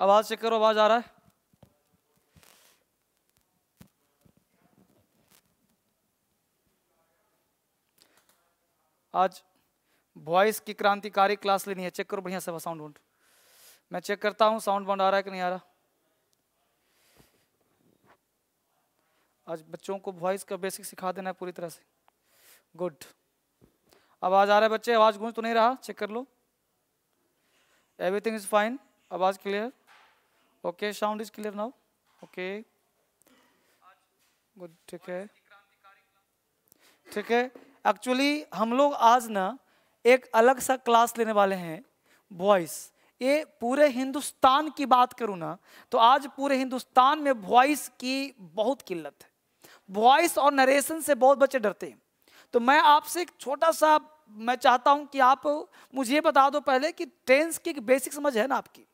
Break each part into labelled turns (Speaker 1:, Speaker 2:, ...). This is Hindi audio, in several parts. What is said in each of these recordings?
Speaker 1: आवाज चेक करो आवाज आ रहा है आज वॉइस की क्रांतिकारी क्लास लेनी है चेक करो बढ़िया से साउंड वाउंड मैं चेक करता हूं साउंड वाउंड आ रहा है कि नहीं आ रहा आज बच्चों को वॉइस का बेसिक सिखा देना है पूरी तरह से गुड आवाज आ रहा है बच्चे आवाज गूंज तो नहीं रहा चेक कर लो एवरीथिंग इज फाइन आवाज clear okay sound is clear now okay good ठीक है ठीक है एक्चुअली हम लोग आज ना एक अलग सा क्लास लेने वाले हैं वॉइस ये पूरे हिंदुस्तान की बात करूँ ना तो आज पूरे हिंदुस्तान में वॉइस की बहुत किल्लत है वॉइस और नरेशन से बहुत बच्चे डरते हैं तो मैं आपसे एक छोटा सा मैं चाहता हूं कि आप मुझे बता दो पहले कि टेंस की एक बेसिक समझ है ना आपकी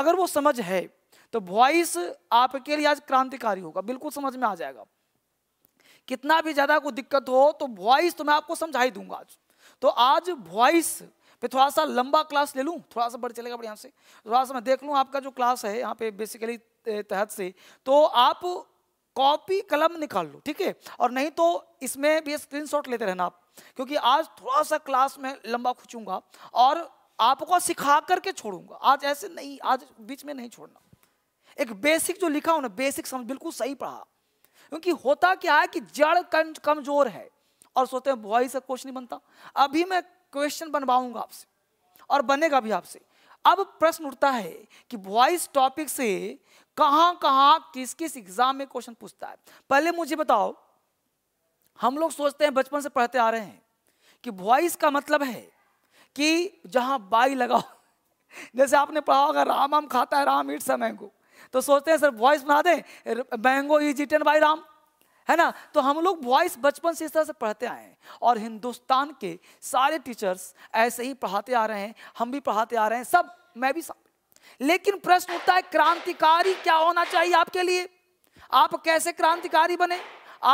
Speaker 1: अगर वो समझ है तो वॉइस आपके लिए आज क्रांतिकारी होगा बिल्कुल समझ में आ जाएगा कितना भी ज़्यादा कोई दिक्कत हो तो वॉइस तो मैं आपको समझा ही दूंगा आज तो आज वॉइस पे थोड़ा सा लंबा क्लास ले लूँ थोड़ा सा बढ़ चलेगा बढ़िया से थोड़ा सा मैं देख लूँ आपका जो क्लास है यहाँ पे बेसिकली तहत से तो आप कॉपी कलम निकाल लो ठीक है और नहीं तो इसमें भी स्क्रीनशॉट लेते रहना आप क्योंकि आज थोड़ा सा क्लास में लंबा खुचूंगा और आपको सिखा करके छोड़ूंगा आज ऐसे नहीं आज बीच में नहीं छोड़ना एक बेसिक जो लिखा हो ना बेसिक समझ बिल्कुल सही पढ़ा क्योंकि होता क्या है कि जड़ कमजोर है और सोते हैं भाई से कुछ नहीं बनता अभी मैं क्वेश्चन बनवाऊंगा आपसे और बनेगा भी आपसे अब प्रश्न उठता है कि वॉइस टॉपिक से कहां कहां किस किस एग्जाम में क्वेश्चन पूछता है पहले मुझे बताओ हम लोग सोचते हैं बचपन से पढ़ते आ रहे हैं कि वॉइस का मतलब है कि जहां बाई लगाओ जैसे आपने पढ़ा होगा राम आम खाता है राम ईट समय को तो सोचते हैं सर वॉइस बना दें mango is eaten by Ram है ना तो हम लोग वॉइस बचपन से इस तरह से पढ़ते आए हैं और हिंदुस्तान के सारे टीचर्स ऐसे ही पढ़ाते आ रहे हैं हम भी पढ़ाते आ रहे हैं सब मैं भी सब लेकिन प्रश्न उठता है क्रांतिकारी क्या होना चाहिए आपके लिए आप कैसे क्रांतिकारी बने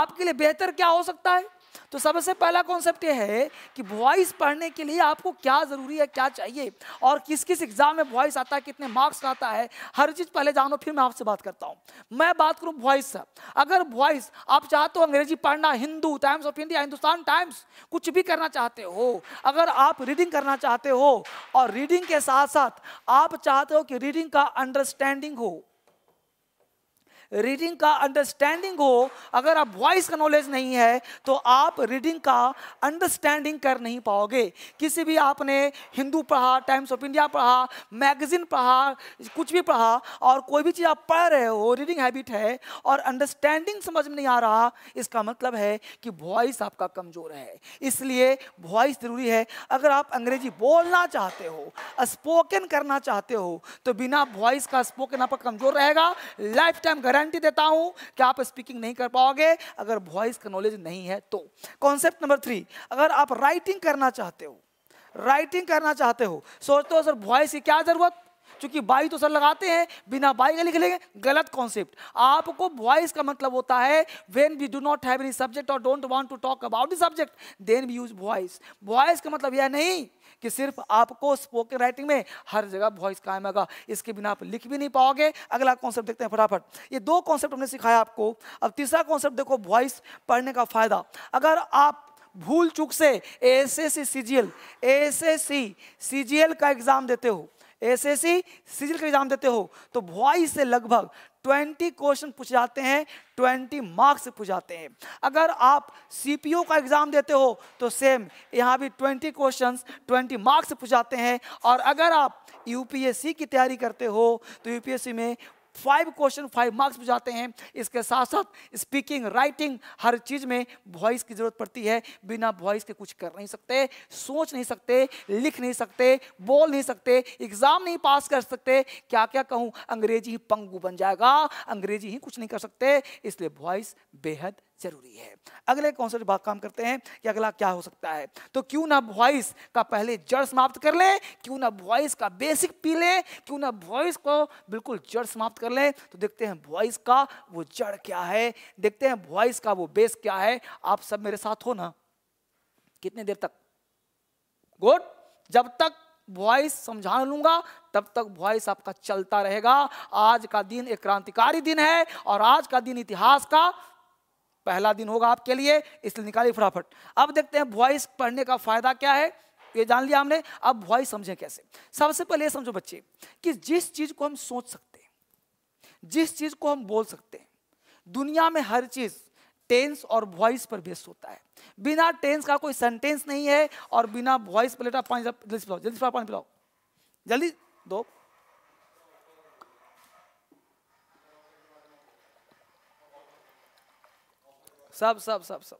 Speaker 1: आपके लिए बेहतर क्या हो सकता है तो सबसे पहला कॉन्सेप्ट यह है कि वॉइस पढ़ने के लिए आपको क्या ज़रूरी है क्या चाहिए और किस किस एग्ज़ाम में वॉइस आता है कितने मार्क्स आता है हर चीज़ पहले जानो फिर मैं आपसे बात करता हूँ मैं बात करूँ वॉइस से अगर वॉइस आप चाहते हो अंग्रेजी पढ़ना Hindu Times of India Hindustan Times कुछ भी करना चाहते हो अगर आप रीडिंग करना चाहते हो और रीडिंग के साथ साथ आप चाहते हो कि रीडिंग का अंडरस्टैंडिंग हो रीडिंग का अंडरस्टैंडिंग हो अगर आप वॉइस का नॉलेज नहीं है तो आप रीडिंग का अंडरस्टैंडिंग कर नहीं पाओगे किसी भी आपने हिंदू पढ़ा टाइम्स ऑफ इंडिया पढ़ा मैगजीन पढ़ा कुछ भी पढ़ा और कोई भी चीज़ आप पढ़ रहे हो रीडिंग हैबिट है और अंडरस्टैंडिंग समझ में नहीं आ रहा इसका मतलब है कि वॉइस आपका कमज़ोर है इसलिए वॉइस ज़रूरी है अगर आप अंग्रेजी बोलना चाहते हो स्पोकन करना चाहते हो तो बिना वॉइस का स्पोकन आपका कमज़ोर रहेगा लाइफ टाइम गारंटी देता हूं कि आप स्पीकिंग नहीं कर पाओगे अगर वॉइस का नॉलेज नहीं है तो कॉन्सेप्ट नंबर थ्री अगर आप राइटिंग करना चाहते हो राइटिंग करना चाहते हो सोचते हो सर वॉइस की क्या ज़रूरत क्योंकि बाई तो सर लगाते हैं बिना बाई का लिख लेंगे गलत कॉन्सेप्ट आपको वॉइस का मतलब होता है when we do not have any subject और don't want to talk about the subject then we use voice voice का मतलब यह नहीं कि सिर्फ आपको स्पोकन राइटिंग में हर जगह वॉइस कायम आएगा इसके बिना आप लिख भी नहीं पाओगे अगला कॉन्सेप्ट देखते हैं फटाफट ये दो कॉन्सेप्ट हमने सिखाया आपको अब तीसरा कॉन्सेप्ट देखो वॉइस पढ़ने का फायदा अगर आप भूल चूक से S S C C G L S S C C G L का एग्जाम देते हो S S C G L का एग्जाम देते हो तो वॉइस से लगभग ट्वेंटी क्वेश्चन पूछ जाते हैं ट्वेंटी मार्क्स पूछ जाते हैं अगर आप सी का एग्ज़ाम देते हो तो सेम यहाँ भी ट्वेंटी क्वेश्चंस ट्वेंटी मार्क्स पूछ जाते हैं और अगर आप यूपीएससी की तैयारी करते हो तो यूपीएससी में फाइव क्वेश्चन फाइव मार्क्स में जाते हैं इसके साथ साथ स्पीकिंग राइटिंग हर चीज़ में वॉइस की ज़रूरत पड़ती है बिना वॉइस के कुछ कर नहीं सकते सोच नहीं सकते लिख नहीं सकते बोल नहीं सकते एग्ज़ाम नहीं पास कर सकते क्या क्या कहूँ अंग्रेजी ही पंगू बन जाएगा अंग्रेजी ही कुछ नहीं कर सकते इसलिए वॉइस बेहद जरूरी है अगले कौन से बात काम करते हैं कि अगला क्या हो सकता है तो क्यों ना वॉइस का पहले जड़ समाप्त कर ले क्यों ना वॉइस का बेसिक पी ले क्यों ना वॉइस को बिल्कुल जड़ समाप्त कर ले तो देखते हैं वॉइस का वो जड़ क्या है देखते हैं वॉइस का वो बेस क्या है आप सब मेरे साथ हो ना कितने देर तक गुड जब तक वॉइस समझा लूंगा तब तक वॉइस आपका चलता रहेगा आज का दिन एक क्रांतिकारी दिन है और आज का दिन इतिहास का पहला दिन होगा आपके लिए इसलिए निकालिए फटाफट अब देखते हैं वॉइस पढ़ने का फायदा क्या है ये जान लिया हमने अब वॉइस समझें कैसे सबसे पहले समझो बच्चे कि जिस चीज को हम सोच सकते हैं जिस चीज को हम बोल सकते हैं दुनिया में हर चीज टेंस और वॉइस पर बेस्ड होता है बिना टेंस का कोई सेंटेंस नहीं है और बिना वॉइस पर लेटा पानी जल्दी पिलाओ जल्दी पानी पिलाओ जल्दी दो सब सब सब सब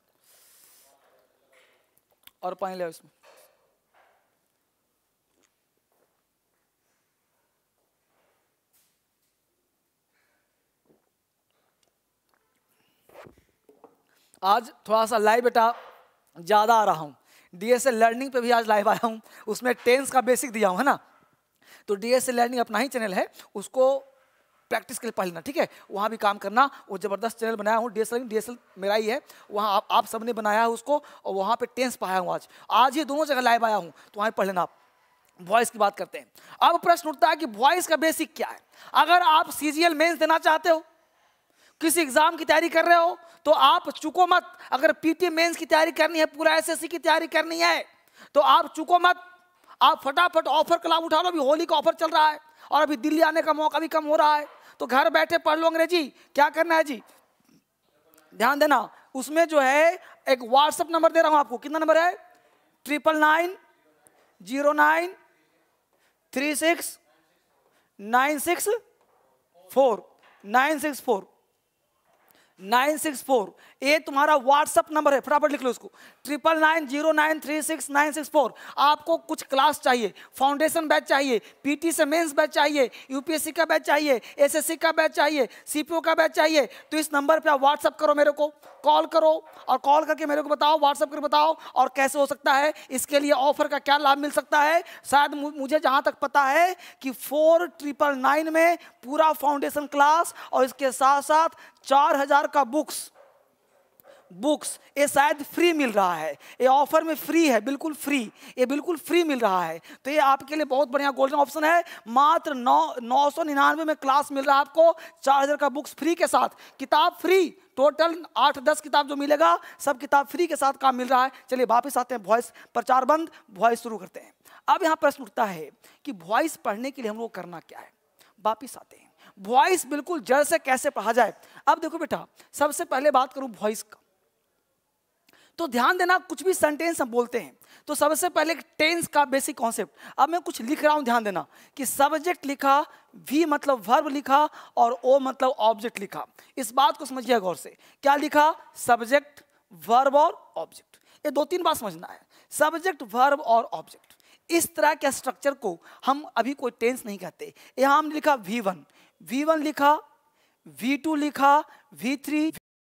Speaker 1: और पानी ले उसमें आज थोड़ा सा लाइव बेटा ज़्यादा आ रहा हूं डीएसएल लर्निंग पे भी आज लाइव आया हूं उसमें टेंस का बेसिक दिया हूं है ना तो डीएसएल लर्निंग अपना ही चैनल है उसको प्रैक्टिस के लिए पढ़ लेना ठीक है वहाँ भी काम करना वो ज़बरदस्त चैनल बनाया हूँ डी एस डी एस मेरा ही है वहाँ आप, आप सब ने बनाया है उसको और वहाँ पर टेंस पढ़ाया हूँ आज आज ही दोनों जगह लाइव आया हूँ तो वहाँ पढ़ लेना आप वॉइस की बात करते हैं अब प्रश्न उठता है कि वॉइस का बेसिक क्या है अगर आप सी जी देना चाहते हो किसी एग्जाम की तैयारी कर रहे हो तो आप चुको मत अगर पीटी मेंस की तैयारी करनी है पूरा एसएससी की तैयारी करनी है तो आप चुको मत आप फटाफट ऑफर क्लाब उठा लो अभी होली का ऑफर चल रहा है और अभी दिल्ली आने का मौका भी कम हो रहा है तो घर बैठे पढ़ लो अंग्रेजी क्या करना है जी ध्यान देना उसमें जो है एक व्हाट्सअप नंबर दे रहा हूं आपको कितना नंबर है triple nine zero nine three six nine six four nine six four nine six four ये तुम्हारा व्हाट्सअप नंबर है फटाफट लिख लो उसको triple nine zero nine three six nine six four आपको कुछ क्लास चाहिए फाउंडेशन बैच चाहिए पीटी से मेंस बैच चाहिए यूपीएससी का बैच चाहिए एसएससी का बैच चाहिए सीपीओ का बैच चाहिए तो इस नंबर पे आप व्हाट्सअप करो मेरे को कॉल करो और कॉल करके मेरे को बताओ व्हाट्सएप कर बताओ और कैसे हो सकता है इसके लिए ऑफर का क्या लाभ मिल सकता है शायद मुझे जहाँ तक पता है कि फोर ट्रिपल नाइन में पूरा फाउंडेशन क्लास और इसके साथ साथ चार हजार का बुक्स बुक्स ये शायद फ्री मिल रहा है ये ऑफर में फ्री है बिल्कुल फ्री ये बिल्कुल फ्री मिल रहा है तो ये आपके लिए बहुत बढ़िया गोल्डन ऑप्शन है मात्र नौ नौ सौ निन्यानवे में क्लास मिल रहा है आपको चार हज़ार का बुक्स फ्री के साथ किताब फ्री टोटल आठ दस किताब जो मिलेगा सब किताब फ्री के साथ काम मिल रहा है चलिए वापस आते हैं वॉइस प्रचार बंद वॉइस शुरू करते हैं अब यहाँ प्रश्न उठता है कि वॉइस पढ़ने के लिए हम लोग करना क्या है वापिस आते हैं वॉइस बिल्कुल जड़ से कैसे पढ़ा जाए अब देखो बेटा सबसे पहले बात करूं वॉइस का तो ध्यान देना कुछ भी सेंटेंस हम बोलते हैं तो सबसे पहले टेंस का बेसिक कॉन्सेप्ट अब मैं कुछ लिख रहा हूँ ध्यान देना कि सब्जेक्ट लिखा वी मतलब वर्ब लिखा और ओ मतलब ऑब्जेक्ट लिखा इस बात को समझिए गौर से क्या लिखा सब्जेक्ट वर्ब और ऑब्जेक्ट ये दो तीन बात समझना है सब्जेक्ट वर्ब और ऑब्जेक्ट इस तरह के स्ट्रक्चर को हम अभी कोई टेंस नहीं कहते यहाँ हमने लिखा वी वन वी वन लिखा वी टू लिखा वी थ्री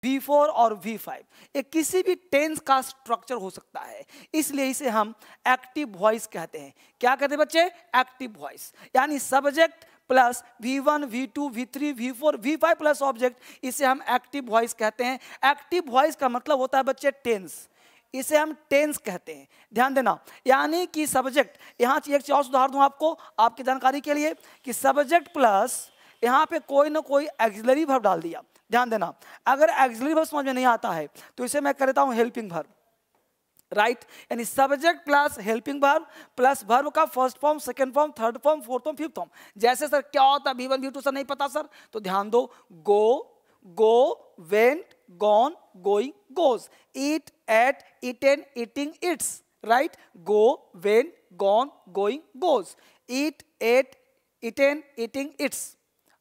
Speaker 1: वी फोर और वी फाइव ये किसी भी टेंस का स्ट्रक्चर हो सकता है इसलिए इसे हम एक्टिव वॉइस कहते हैं क्या कहते हैं बच्चे एक्टिव वॉइस यानी subject plus V one V two V three V four V five plus object इसे हम एक्टिव वॉइस कहते हैं एक्टिव वॉइस का मतलब होता है बच्चे टेंस इसे हम टेंस कहते हैं ध्यान देना यानी कि सब्जेक्ट यहाँ एक चीज और सुधार दूँ आपको आपकी जानकारी के लिए कि सब्जेक्ट प्लस यहाँ पे कोई ना कोई एक्सिलरी वर्ब डाल दिया ध्यान देना अगर एक्सिलरी वर्ब समझ में नहीं आता है तो इसे मैं करता हूं हेल्पिंग वर्ब राइट यानी subject plus helping verb plus verb का first form second form third form fourth form fifth form जैसे सर क्या होता है B one B two sir नहीं पता सर तो ध्यान दो go go went gone going goes eat ate eaten eating eats right go went gone going goes eat ate eaten eating eats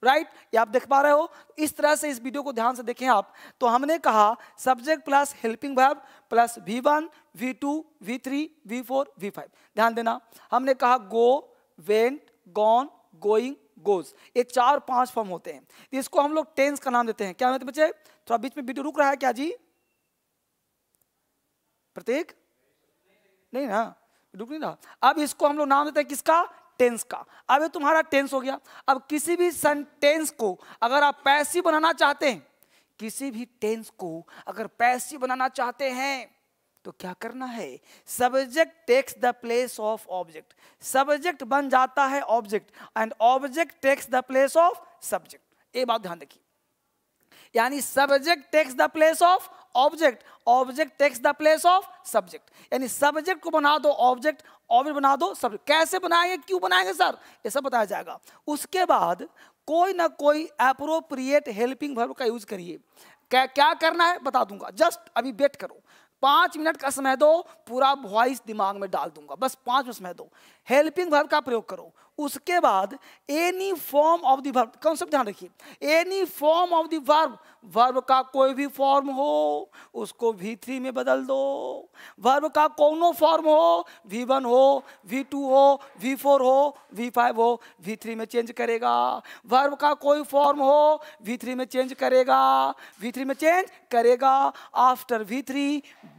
Speaker 1: right right? ये आप देख पा रहे हो इस तरह से इस वीडियो को ध्यान से देखें आप तो हमने कहा subject plus helping verb plus V one V two V three V four V five ध्यान देना हमने कहा go went gone going goes ये चार पांच फॉर्म होते हैं इसको हम लोग टेंस का नाम देते हैं क्या मतलब बच्चे थोड़ा बीच में वीडियो रुक रहा है क्या जी प्रत्येक नहीं ना रुक नहीं रहा अब इसको हम लोग नाम देते हैं किसका टेंस का अब ये तुम्हारा टेंस हो गया अब किसी भी सेंटेंस को अगर आप पैसी बनाना चाहते हैं किसी भी टेंस को अगर पैसी बनाना चाहते हैं तो क्या करना है subject takes the place of object subject बन जाता है object and object takes the place of subject ये बात ध्यान रखिए यानी subject takes the place of object object takes the place of subject यानी सब्जेक्ट को बना दो ऑब्जेक्ट ऑब्जेक्ट बना दो सब्जेक्ट कैसे बनाएंगे क्यों बनाएंगे सर ये सब बताया जाएगा उसके बाद कोई ना कोई अप्रोप्रिएट हेल्पिंग वर्ब का यूज करिए क्या क्या करना है बता दूंगा जस्ट अभी वेट करो पांच मिनट का समय दो पूरा वॉइस दिमाग में डाल दूंगा बस पांच मिनट समय दो हेल्पिंग वर्ब का प्रयोग करो उसके बाद any form of the verb concept ध्यान रखिए any form of the verb verb का कोई भी फॉर्म हो उसको वी थ्री में बदल दो वर्ब का कोनो फॉर्म हो वी वन हो वी टू हो वी फोर हो वी फाइव हो वी थ्री में चेंज करेगा वर्ब का कोई फॉर्म हो वी थ्री में चेंज करेगा वी थ्री में चेंज करेगा after V three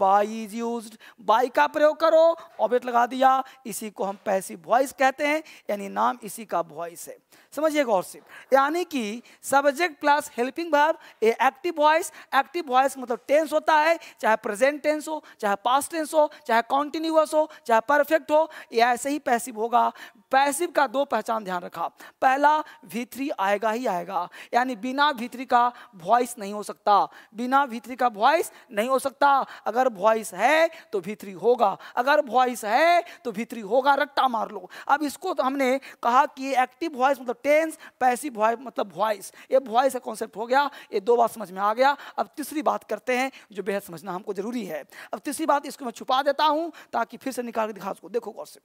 Speaker 1: by is use by का प्रयोग करो ऑब्जेक्ट लगा दिया इसी को हम पैसिव वॉइस कहते हैं यानी यानी नाम इसी का वॉइस है समझिए गौर से यानी कि सब्जेक्ट प्लस हेल्पिंग भाव a active voice active voice मतलब टेंस होता है चाहे प्रेजेंट टेंस हो चाहे पास्ट टेंस हो चाहे कॉन्टिन्यूस हो चाहे परफेक्ट हो या ऐसे ही पैसिव होगा पैसिव का दो पहचान ध्यान रखा पहला भीतरी आएगा ही आएगा यानी बिना भीतरी का वॉइस नहीं हो सकता बिना भीतरी का वॉइस नहीं हो सकता अगर वॉइस है तो भीतरी होगा अगर वॉइस है तो भीतरी होगा रट्टा मार लो अब इसको तो हमने कहा कि ये एक्टिव वॉइस मतलब टेंस पैसिव वॉइस मतलब वॉइस ये वॉइस का कॉन्सेप्ट हो गया ये दो बात समझ में आ गया अब तीसरी बात करते हैं जो बेहद समझना हमको जरूरी है अब तीसरी बात इसको मैं छुपा देता हूँ ताकि फिर से निकाल के दिखा सको देखो गौर से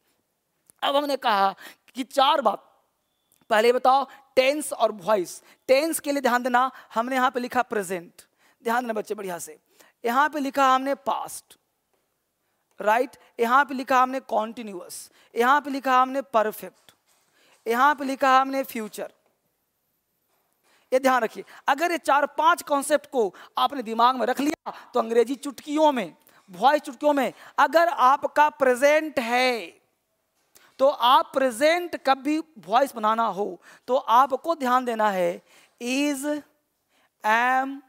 Speaker 1: अब हमने कहा कि चार बात पहले बताओ टेंस और वॉइस टेंस के लिए ध्यान देना हमने यहाँ पे लिखा प्रेजेंट ध्यान देना बच्चे बढ़िया से यहाँ पे लिखा हमने पास्ट राइट right? यहाँ पे लिखा हमने कॉन्टिन्यूस यहाँ पे लिखा हमने परफेक्ट यहां पे लिखा है हमने फ्यूचर ये ध्यान रखिए अगर ये चार पांच कॉन्सेप्ट को आपने दिमाग में रख लिया तो अंग्रेजी चुटकियों में वॉइस चुटकियों में अगर आपका प्रेजेंट है तो आप प्रेजेंट कब भी वॉइस बनाना हो तो आपको ध्यान देना है is am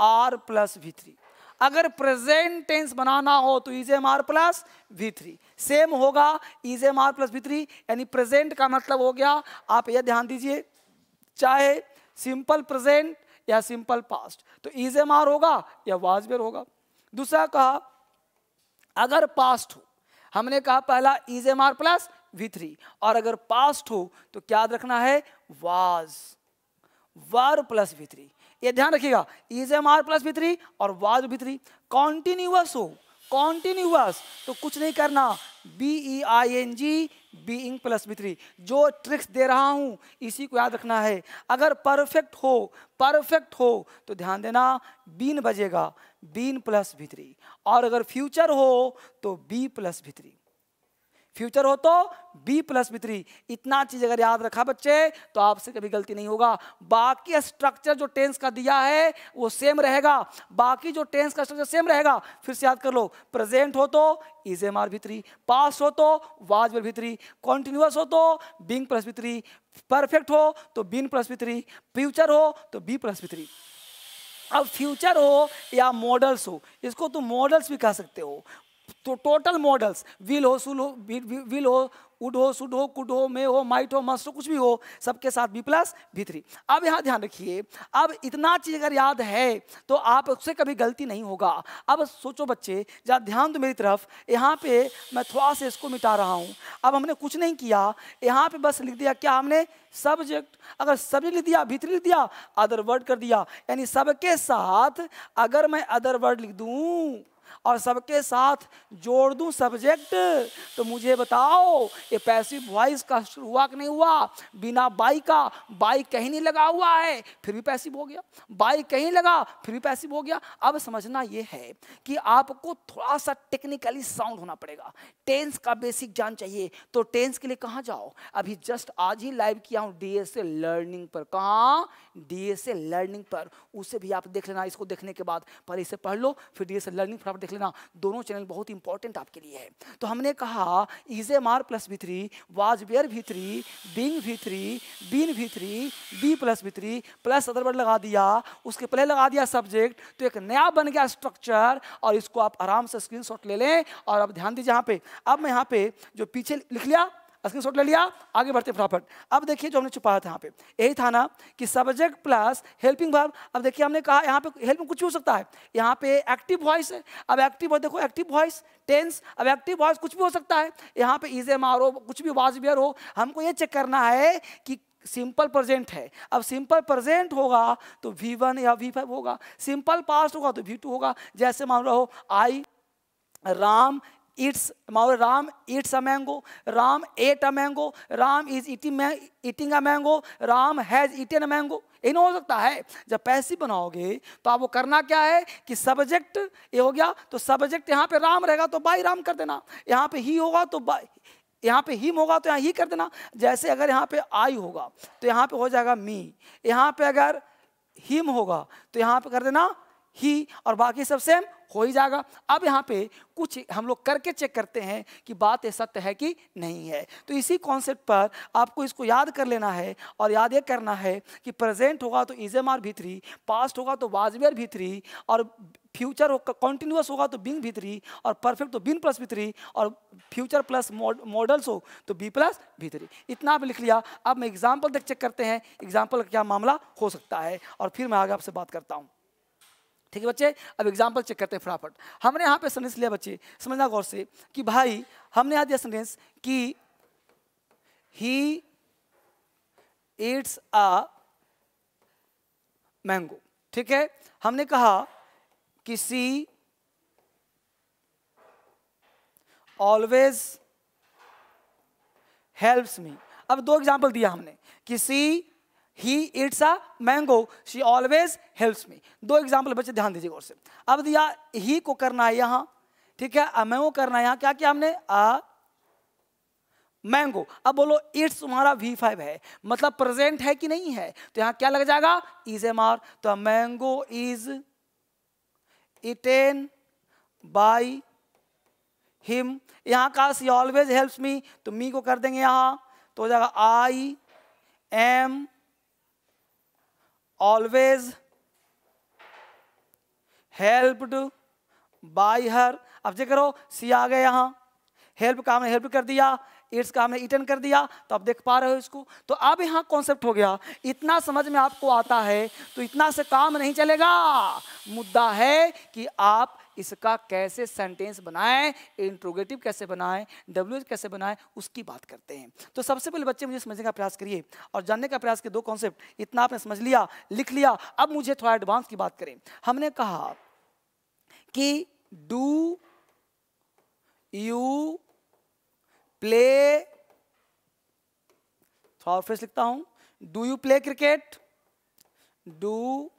Speaker 1: are plus V three अगर प्रेजेंट टेंस बनाना हो तो is am are plus V three same होगा is am are plus V three यानी प्रेजेंट का मतलब हो गया आप यह ध्यान दीजिए चाहे सिंपल प्रेजेंट या सिंपल पास्ट तो इज एम आर होगा या वाजबेर होगा दूसरा कहा अगर पास्ट हो हमने कहा पहला is am are plus V three और अगर पास्ट हो तो क्या याद रखना है was were plus V three ये ध्यान रखिएगा इज एम आर प्लस भी और वाज भी थ्री कॉन्टिन्यूस हो कॉन्टिन्यूअस तो कुछ नहीं करना B E I N G being plus V three जो ट्रिक्स दे रहा हूँ इसी को याद रखना है अगर परफेक्ट हो परफेक्ट हो तो ध्यान देना बीन बजेगा बीन प्लस भी थ्री और अगर फ्यूचर हो तो be plus V three future हो तो बी प्लस बी थ्री इतना चीज़ अगर याद रखा बच्चे तो आपसे कभी गलती नहीं होगा बाकी स्ट्रक्चर जो टेंस का दिया है वो सेम रहेगा बाकी जो टेंस का स्ट्रक्चर सेम रहेगा फिर से याद कर लो प्रेजेंट हो तो is am are V three past हो तो वाज भी थ्री कॉन्टिन्यूस हो तो being plus V three perfect हो तो been plus V three future हो तो बी प्लस भी थ्री अब फ्यूचर हो या मॉडल्स हो इसको तुम मॉडल्स भी कह सकते हो तो टोटल मॉडल्स विल हो सुल हो विल हो उड हो सुड हो कुड हो मे हो माइट हो मस्ट हो कुछ भी हो सबके साथ बी प्लस बी थ्री अब यहाँ ध्यान रखिए अब इतना चीज़ अगर याद है तो आप उससे कभी गलती नहीं होगा अब सोचो बच्चे जहाँ ध्यान दो मेरी तरफ यहाँ पे मैं थोड़ा से इसको मिटा रहा हूँ अब हमने कुछ नहीं किया यहाँ पे बस लिख दिया क्या हमने सब्जेक्ट अगर सब्जेक्ट लिख दिया भीतरी लिख दिया अदर वर्ड कर दिया यानी सबके साथ अगर मैं अदर वर्ड लिख दूँ और सबके साथ जोड़ दूं सब्जेक्ट तो मुझे बताओ ये पैसिव वॉइस का शुरू हुआ कि नहीं हुआ बिना बाई का बाई कहीं नहीं लगा हुआ है फिर भी पैसिव हो गया बाई कहीं लगा फिर भी पैसिव हो गया अब समझना ये है कि आपको थोड़ा सा टेक्निकली साउंड होना पड़ेगा टेंस का बेसिक जान चाहिए तो टेंस के लिए कहाँ जाओ अभी जस्ट आज ही लाइव किया हूँ डी लर्निंग पर कहाँ डी लर्निंग पर उसे भी आप देख लेना इसको देखने के बाद पहले इसे पढ़ लो फिर डी लर्निंग पर देख लेना दोनों चैनल बहुत इंपॉर्टेंट आपके लिए है तो हमने कहा is am are plus V three was were V three being V three been V three be plus V three plus other word लगा दिया उसके पहले लगा दिया सब्जेक्ट तो एक नया बन गया स्ट्रक्चर और इसको आप आराम से स्क्रीन ले लें और अब ध्यान दीजिए यहाँ पे अब मैं यहाँ पे जो पीछे लिख लिया स्क्रीन ले लिया आगे बढ़ते फटाफट अब देखिए जो हमने छुपाया था यहाँ पे यही था ना कि सब्जेक्ट प्लस हेल्पिंग वर्ब अब देखिए हमने कहा यहाँ पे हेल्प में कुछ हो सकता है यहाँ पे एक्टिव वॉइस है अब एक्टिव देखो एक्टिव वॉइस टेंस अब एक्टिव वॉइस कुछ भी हो सकता है यहाँ पे ईजे मारो कुछ भी वॉज बियर हो हमको ये चेक करना है कि सिंपल प्रेजेंट है अब सिंपल प्रेजेंट होगा तो वी वन या वी फाइव होगा सिंपल पास्ट होगा तो वी टू होगा जैसे मान रहा हो आई Ram eats Ram eats a mango. Ram ate a mango. Ram is eating eating a mango. Ram has eaten a mango. ये नहीं हो सकता है जब पैसिव बनाओगे तो आप वो करना क्या है कि सब्जेक्ट ये हो गया तो सब्जेक्ट यहाँ पे राम रहेगा तो बाई राम कर देना यहाँ पे ही होगा तो बाई यहाँ पे हिम होगा तो यहाँ ही कर देना जैसे अगर यहाँ पे आई होगा तो यहाँ पे हो जाएगा मी यहाँ पे अगर हिम होगा तो यहाँ पे कर देना ही और बाकी सब सेम हो ही जाएगा अब यहाँ पे कुछ हम लोग करके चेक करते हैं कि बात ये सत्य है कि नहीं है तो इसी कॉन्सेप्ट पर आपको इसको याद कर लेना है और याद ये करना है कि प्रेजेंट होगा तो इज एम भीतरी पास्ट होगा तो भी भीतरी और फ्यूचर होगा कॉन्टिन्यूस होगा तो बिन भीतरी और परफेक्ट तो बिन प्लस भीतरी और फ्यूचर प्लस मॉडल्स हो तो बी प्लस भीतरी इतना आप लिख लिया अब मैं एग्जाम्पल तक चेक करते हैं एग्जाम्पल का क्या मामला हो सकता है और फिर मैं आगे आपसे बात करता हूँ ठीक है बच्चे अब एग्जाम्पल चेक करते हैं फटाफट हमने यहाँ पे सेंटेंस लिया बच्चे समझना गौर से कि भाई हमने यहाँ दिया सेंटेंस कि ही ईट्स अ मैंगो ठीक है हमने कहा कि सी ऑलवेज हेल्प्स मी अब दो एग्जाम्पल दिया हमने कि see he eats a mango she always helps me दो एग्जाम्पल बच्चे ध्यान दीजिए गौर से अब दिया ही को करना है यहां ठीक है अ मैंगो करना है यहां क्या किया हमने अ मैंगो अब बोलो इट्स तुम्हारा वी फाइव है मतलब प्रेजेंट है कि नहीं है तो यहां क्या लग जाएगा इज एम आर तो mango is eaten by him यहां का सी ऑलवेज हेल्प्स मी तो मी को कर देंगे यहां तो हो जाएगा I am always helped by her अब जे करो सी आ गए यहाँ हेल्प काम हेल्प कर दिया इट्स काम ने इटन कर दिया तो आप देख पा रहे हो इसको तो अब यहाँ कॉन्सेप्ट हो गया इतना समझ में आपको आता है तो इतना से काम नहीं चलेगा मुद्दा है कि आप इसका कैसे सेंटेंस बनाएं इंट्रोगेटिव कैसे बनाएं डब्ल्यू कैसे बनाएं उसकी बात करते हैं तो सबसे पहले बच्चे मुझे समझने का प्रयास करिए और जानने का प्रयास के दो कॉन्सेप्ट इतना आपने समझ लिया लिख लिया अब मुझे थोड़ा एडवांस की बात करें हमने कहा कि डू यू प्ले थोड़ा फिर लिखता हूं do you play cricket do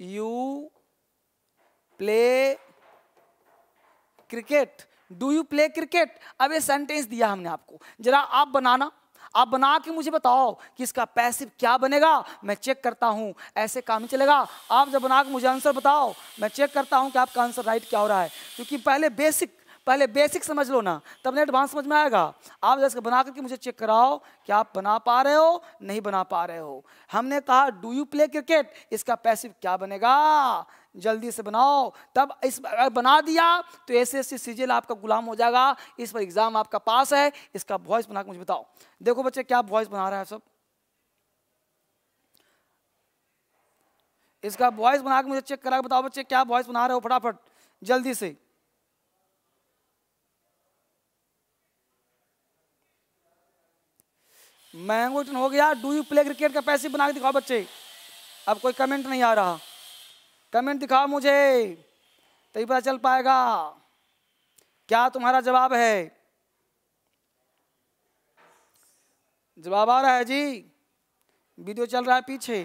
Speaker 1: you play cricket do you play cricket अब ये सेंटेंस दिया हमने आपको जरा आप बनाना आप बना के मुझे बताओ कि इसका पैसिव क्या बनेगा मैं चेक करता हूँ ऐसे काम ही चलेगा आप जब बना के मुझे आंसर बताओ मैं चेक करता हूँ कि आपका आंसर राइट क्या हो रहा है क्योंकि पहले बेसिक पहले बेसिक समझ लो ना तब नहीं एडवांस समझ में आएगा आप जैसे बना करके मुझे चेक कराओ कि आप बना पा रहे हो नहीं बना पा रहे हो हमने कहा डू यू प्ले क्रिकेट इसका पैसिव क्या बनेगा जल्दी से बनाओ तब इस अगर बना दिया तो ऐसे ऐसे सीजियल आपका गुलाम हो जाएगा इस पर एग्ज़ाम आपका पास है इसका वॉइस बना मुझे बताओ देखो बच्चे क्या वॉइस बना रहा है सब इसका वॉइस बना के मुझे चेक करा के बताओ बच्चे क्या वॉइस बना रहे हो फटाफट जल्दी से मैंगो हो गया डू यू प्ले क्रिकेट का पैसे बना के दिखाओ बच्चे अब कोई कमेंट नहीं आ रहा कमेंट दिखाओ मुझे तभी तो पता चल पाएगा क्या तुम्हारा जवाब है जवाब आ रहा है जी वीडियो चल रहा है पीछे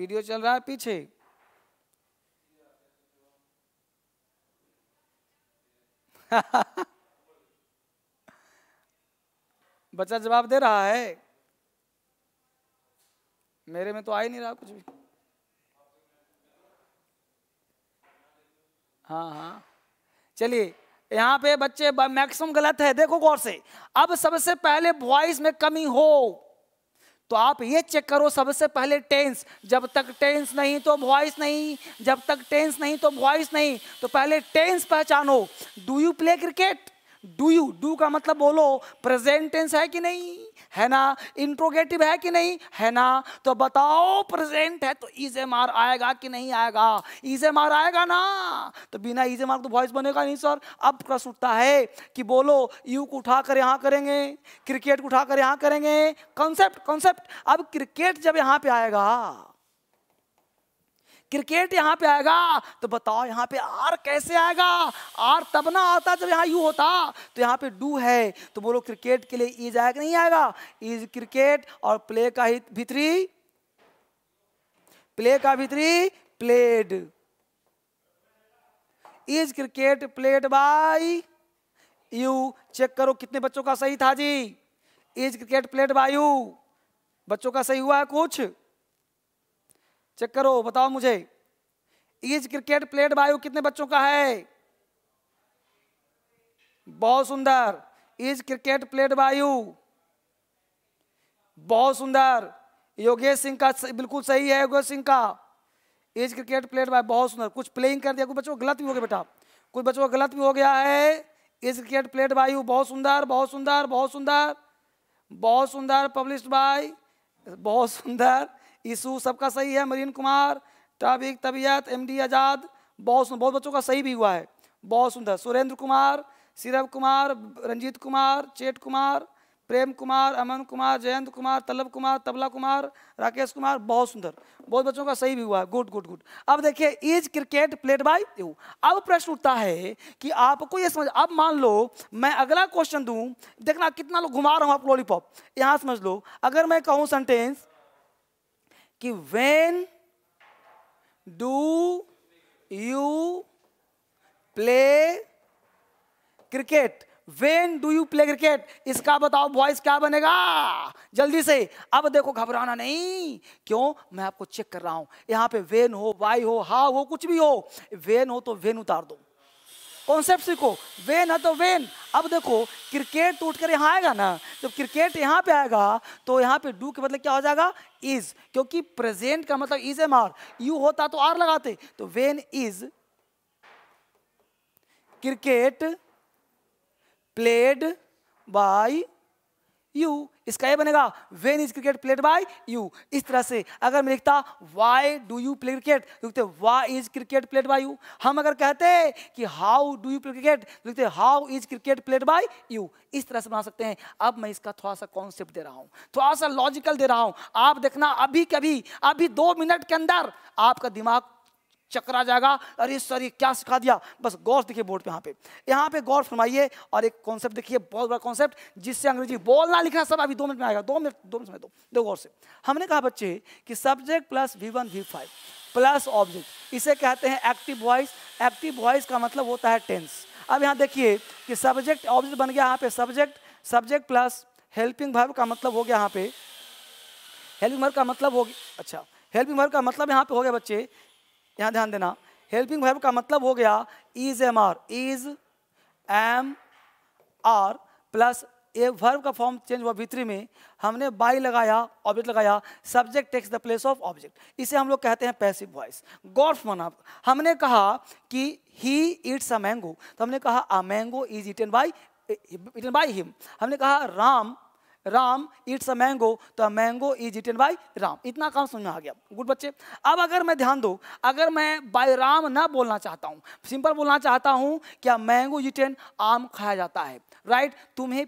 Speaker 1: वीडियो चल रहा है पीछे बच्चा जवाब दे रहा है मेरे में तो आ ही नहीं रहा कुछ भी हाँ हाँ चलिए यहाँ पे बच्चे मैक्सिमम गलत है देखो गौर से अब सबसे पहले वॉइस में कमी हो तो आप ये चेक करो सबसे पहले टेंस जब तक टेंस नहीं तो वॉइस नहीं जब तक टेंस नहीं तो वॉइस नहीं तो पहले टेंस पहचानो do you play cricket do you do का मतलब बोलो प्रेजेंट टेंस है कि नहीं है ना इंट्रोगेटिव है कि नहीं है ना तो बताओ प्रेजेंट है तो इज एम आर आएगा कि नहीं आएगा इज एम आर आएगा ना तो बिना इज एम आर तो वॉइस बनेगा नहीं सर अब प्रश्न उठता है कि बोलो यू को उठा कर यहाँ करेंगे क्रिकेट को उठा कर यहां करेंगे कॉन्सेप्ट कॉन्सेप्ट अब क्रिकेट जब यहाँ पे आएगा क्रिकेट यहाँ पे आएगा तो बताओ यहाँ पे आर कैसे आएगा आर तब ना आता जब यहाँ यू होता तो यहाँ पे डू है तो बोलो क्रिकेट के लिए ईज आएगा नहीं आएगा इज क्रिकेट और प्ले का ही भित्री प्ले का V three played is cricket played by you check करो कितने बच्चों का सही था जी is cricket played by you बच्चों का सही हुआ है कुछ चेक करो बताओ मुझे इज क्रिकेट प्लेड बाय कितने बच्चों का है बहुत सुंदर इज क्रिकेट प्लेड बाय बहुत सुंदर योगेश सिंह का बिल्कुल सही है योगेश सिंह का इज क्रिकेट प्लेड बाय बहुत सुंदर कुछ प्लेइंग कर दिया कुछ बच्चों गलत भी हो गया बेटा कुछ बच्चों का गलत भी हो गया है इज क्रिकेट प्लेड बाय बहुत सुंदर बहुत सुंदर बहुत सुंदर बहुत सुंदर पब्लिश बाय बहुत सुंदर ईशू सबका सही है मरीन कुमार टाबिक तबियत एम डी आज़ाद बहुत सुंदर बहुत बच्चों का सही भी हुआ है बहुत सुंदर सुरेंद्र कुमार सिरभ कुमार रंजीत कुमार चेट कुमार प्रेम कुमार अमन कुमार जयंत कुमार तलब कुमार तबला कुमार राकेश कुमार बहुत सुंदर बहुत बच्चों का सही भी हुआ है गुड गुड गुड अब देखिए is cricket played by you अब प्रश्न उठता है कि आपको ये समझ अब मान लो मैं अगला क्वेश्चन दूं देखना कितना लोग घुमा रहा हूँ आप लॉलीपॉप यहाँ समझ लो अगर मैं कहूँ सेंटेंस कि when do you play cricket when do you play cricket इसका बताओ बॉयस क्या बनेगा जल्दी से अब देखो घबराना नहीं क्यों मैं आपको चेक कर रहा हूं यहां पे वेन हो वाई हो हा हो कुछ भी हो वेन हो तो वेन उतार दो कॉन्सेप्ट सीखो वेन है तो वेन अब देखो क्रिकेट टूट उठकर यहाँ आएगा ना जब क्रिकेट यहाँ पे आएगा तो यहाँ पे डू के मतलब क्या हो जाएगा इज क्योंकि प्रेजेंट का मतलब इज एम आर यू होता तो आर लगाते तो when is cricket played by you इसका ये बनेगा when is cricket played by you इस तरह से अगर मैं लिखता why do you play cricket लिखते why is cricket played by you हम अगर कहते कि how do you play cricket लिखते how is cricket played by you इस तरह से बना सकते हैं अब मैं इसका थोड़ा सा कॉन्सेप्ट दे रहा हूँ थोड़ा सा लॉजिकल दे रहा हूँ आप देखना अभी कभी अभी दो मिनट के अंदर आपका दिमाग चक्रा जाएगा अरे सर ये क्या सिखा दिया बस गौर देखिए बोर्ड पे यहाँ पे यहाँ पे गौर फरमाइए और एक कॉन्सेप्ट देखिए बहुत बड़ा कॉन्सेप्ट जिससे अंग्रेजी बोलना लिखना सब अभी दो मिनट में आएगा दो मिनट दो मिनट में दो दो गौर से हमने कहा बच्चे कि subject plus V one V five plus object इसे कहते हैं एक्टिव वॉइस एक्टिव वॉइस का मतलब होता है टेंस अब यहाँ देखिए कि सब्जेक्ट ऑब्जेक्ट बन गया यहाँ पे subject subject plus helping verb का मतलब हो गया यहाँ पे हेल्पिंग वर्ब का मतलब हो गया अच्छा हेल्पिंग वर्ब का मतलब यहाँ पे हो गया बच्चे यहाँ ध्यान देना हेल्पिंग वर्ब का मतलब हो गया is am are is am are plus a verb का फॉर्म चेंज हुआ भीतरी में हमने बाई लगाया ऑब्जेक्ट लगाया subject takes the place of object इसे हम लोग कहते हैं पैसिव वॉइस गॉड्स मना हमने कहा कि ही इट्स अ मैंगो तो हमने कहा a mango is eaten by eaten by him हमने कहा Ram Ram eats a mango तो mango is eaten by Ram इतना काम समझ में आ गया गुड बच्चे अब अगर मैं ध्यान दो अगर मैं बाय राम ना बोलना चाहता हूँ सिंपल बोलना चाहता हूँ क्या मैंगो इटन आम खाया जाता है राइट तुम्हें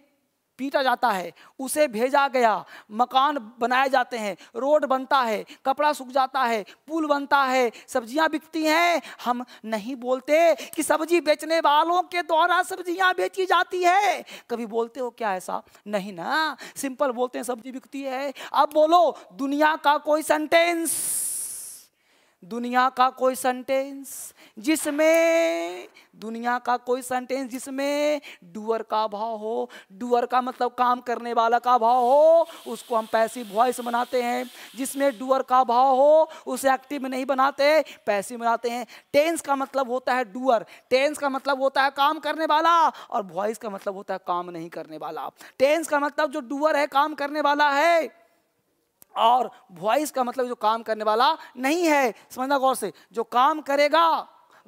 Speaker 1: पीटा जाता है उसे भेजा गया मकान बनाए जाते हैं रोड बनता है कपड़ा सूख जाता है पुल बनता है सब्जियां बिकती हैं हम नहीं बोलते कि सब्जी बेचने वालों के द्वारा सब्जियां बेची जाती है कभी बोलते हो क्या ऐसा नहीं ना सिंपल बोलते हैं सब्जी बिकती है अब बोलो दुनिया का कोई सेंटेंस दुनिया का कोई सेंटेंस जिसमें दुनिया का कोई सेंटेंस जिसमें डूअर का भाव हो डूअर का मतलब काम करने वाला का भाव हो उसको हम पैसिव वॉइस बनाते हैं जिसमें डूअर का भाव हो उसे एक्टिव नहीं बनाते पैसिव बनाते हैं टेंस का मतलब होता है डूअर टेंस का मतलब होता है काम करने वाला और वॉइस का मतलब होता है काम नहीं करने वाला टेंस का मतलब जो डूअर है काम करने वाला है और वॉइस का मतलब जो काम करने वाला नहीं है समझना गौर से जो काम करेगा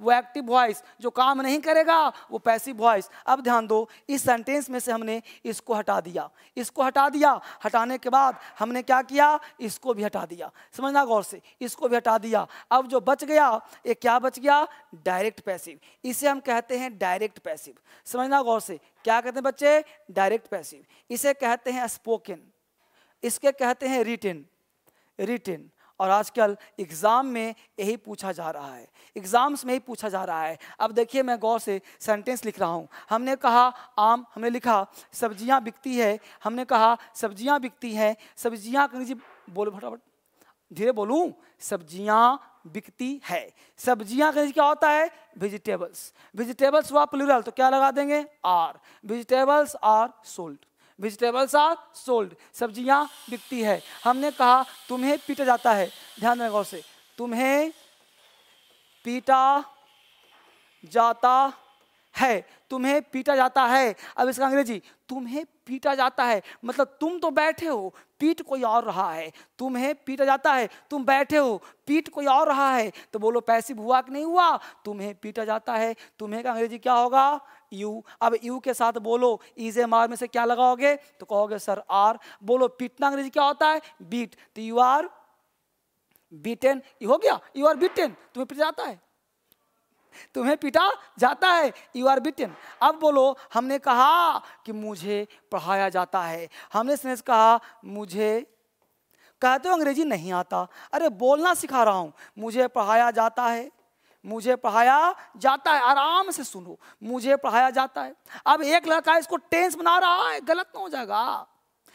Speaker 1: वो एक्टिव वॉइस जो काम नहीं करेगा वो पैसिव वॉइस अब ध्यान दो इस सेंटेंस में से हमने इसको हटा दिया इसको हटा दिया हटाने के बाद हमने क्या किया इसको भी हटा दिया समझना गौर से इसको भी हटा दिया अब जो बच गया ये क्या बच गया डायरेक्ट पैसिव इसे हम कहते हैं डायरेक्ट पैसिव समझना गौर से क्या कहते हैं बच्चे डायरेक्ट पैसिव इसे कहते हैं स्पोकन इसके कहते हैं रिटेन रिटेन और आजकल एग्ज़ाम में यही पूछा जा रहा है एग्ज़ाम्स में ही पूछा जा रहा है अब देखिए मैं गौर से सेंटेंस लिख रहा हूँ हमने कहा आम हमने लिखा सब्जियाँ बिकती है हमने कहा सब्जियाँ बिकती हैं सब्जियाँ जी बोलो फटाफट धीरे बोलूँ सब्जियाँ बिकती है सब्जियाँ कहीं क्या होता है वेजिटेबल्स वेजिटेबल्स हुआ प्लूरल तो क्या लगा देंगे are vegetables are sold vegetables are sold सब्जियां बिकती है हमने कहा तुम्हें पीटा जाता है ध्यान देना गौर से तुम्हें पीटा जाता है तुम्हें पीटा जाता है अब इसका अंग्रेजी तुम्हें पीटा जाता है मतलब तुम तो बैठे हो पीट कोई और रहा है तुम्हें पीटा जाता है तुम बैठे हो पीट कोई और रहा है तो बोलो पैसिव हुआ कि नहीं हुआ तुम्हें पीटा जाता है तुम्हें का अंग्रेजी क्या होगा यू अब यू के साथ बोलो इज एम में से क्या लगाओगे तो कहोगे सर आर बोलो पीटना अंग्रेजी क्या होता है बीट तो यू आर बीटेन हो गया यू आर बीटेन तुम्हें पीटा जाता है तुम्हें पीटा जाता है यू आर बिटन अब बोलो हमने कहा कि मुझे पढ़ाया जाता है हमने स्नेस कहा मुझे कहते हो अंग्रेजी नहीं आता अरे बोलना सिखा रहा हूँ मुझे पढ़ाया जाता है मुझे पढ़ाया जाता है आराम से सुनो मुझे पढ़ाया जाता है अब एक लड़का इसको टेंस बना रहा है गलत ना हो जाएगा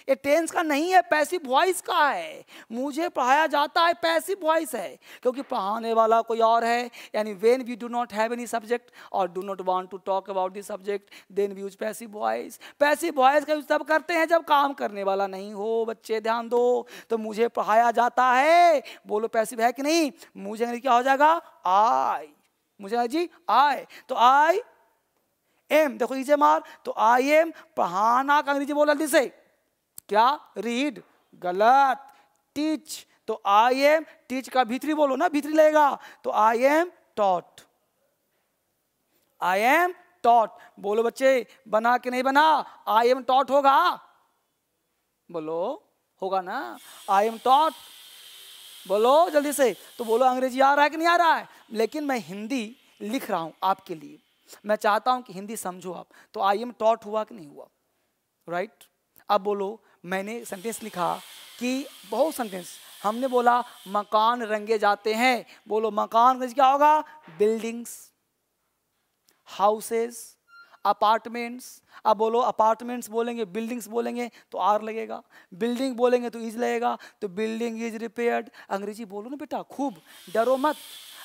Speaker 1: ये टेंस का नहीं है पैसिव वॉइस का है मुझे पढ़ाया जाता है पैसिव वॉइस है क्योंकि पढ़ाने वाला कोई और है यानी when we do not have any subject और do not want to talk about this subject then we use passive voice passive voice का यूज तब करते हैं जब काम करने वाला नहीं हो बच्चे ध्यान दो तो मुझे पढ़ाया जाता है बोलो पैसिव है कि नहीं मुझे अंग्रेजी क्या हो जाएगा आई मुझे जी आई तो आई एम देखो नीचे मार तो आई एम पढ़ाना का अंग्रेजी बोला दिसे क्या रीड गलत टीच तो आई एम टीच का भीतरी बोलो ना भीतरी लेगा तो I am taught I am taught बोलो बच्चे बना के नहीं बना आई एम टॉट होगा बोलो होगा ना आई एम टॉट बोलो जल्दी से तो बोलो अंग्रेजी आ रहा है कि नहीं आ रहा है लेकिन मैं हिंदी लिख रहा हूं आपके लिए मैं चाहता हूं कि हिंदी समझो आप तो आई एम टॉट हुआ कि नहीं हुआ राइट right? अब बोलो मैंने सेंटेंस लिखा कि बहुत सेंटेंस हमने बोला मकान रंगे जाते हैं बोलो मकान क्या होगा बिल्डिंग्स हाउसेस अपार्टमेंट्स अब बोलो अपार्टमेंट्स बोलेंगे बिल्डिंग्स बोलेंगे तो आर लगेगा बिल्डिंग बोलेंगे तो इज e लगेगा तो बिल्डिंग इज रिपेयर्ड अंग्रेजी बोलो ना बेटा खूब डरो मत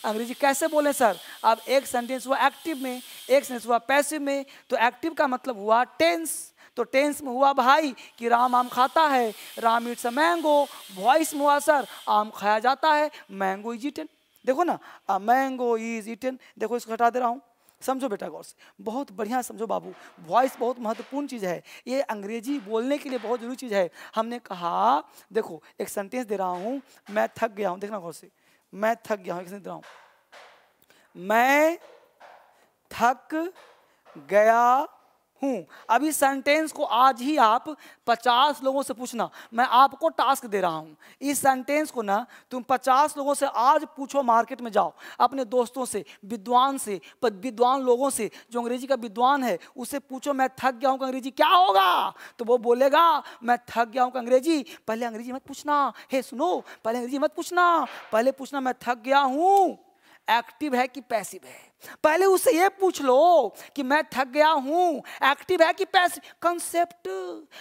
Speaker 1: अंग्रेजी कैसे बोले सर अब एक सेंटेंस हुआ एक्टिव में एक सेंटेंस हुआ पैसिव में तो एक्टिव का मतलब हुआ टेंस तो टेंस में हुआ भाई कि राम आम खाता है Ram eats a mango voice में हुआ सर आम खाया जाता है मैंगो इज इटन देखो ना आ, मैंगो इज इटन देखो इसको हटा दे रहा हूँ समझो बेटा गौर से बहुत बढ़िया समझो बाबू वॉइस बहुत महत्वपूर्ण चीज़ है ये अंग्रेजी बोलने के लिए बहुत जरूरी चीज़ है हमने कहा देखो एक सेंटेंस दे रहा हूँ मैं थक गया हूँ देखना गौर से मैं थक गया हूँ एक सेंटेंस दे रहा हूँ मैं थक गया हूँ अभी सेंटेंस को आज ही आप 50 लोगों से पूछना मैं आपको टास्क दे रहा हूँ इस सेंटेंस को ना तुम 50 लोगों से आज पूछो मार्केट में जाओ अपने दोस्तों से विद्वान से विद्वान लोगों से जो अंग्रेजी का विद्वान है उसे पूछो मैं थक गया हूँ कि अंग्रेजी क्या होगा तो वो बोलेगा मैं थक गया हूँ कि अंग्रेजी पहले अंग्रेजी मत पूछना हे सुनो पहले अंग्रेजी मत पूछना पहले पूछना मैं थक गया हूँ एक्टिव है कि पैसिव है पहले उससे ये पूछ लो कि मैं थक गया हूं एक्टिव है कि पैसे कंसेप्ट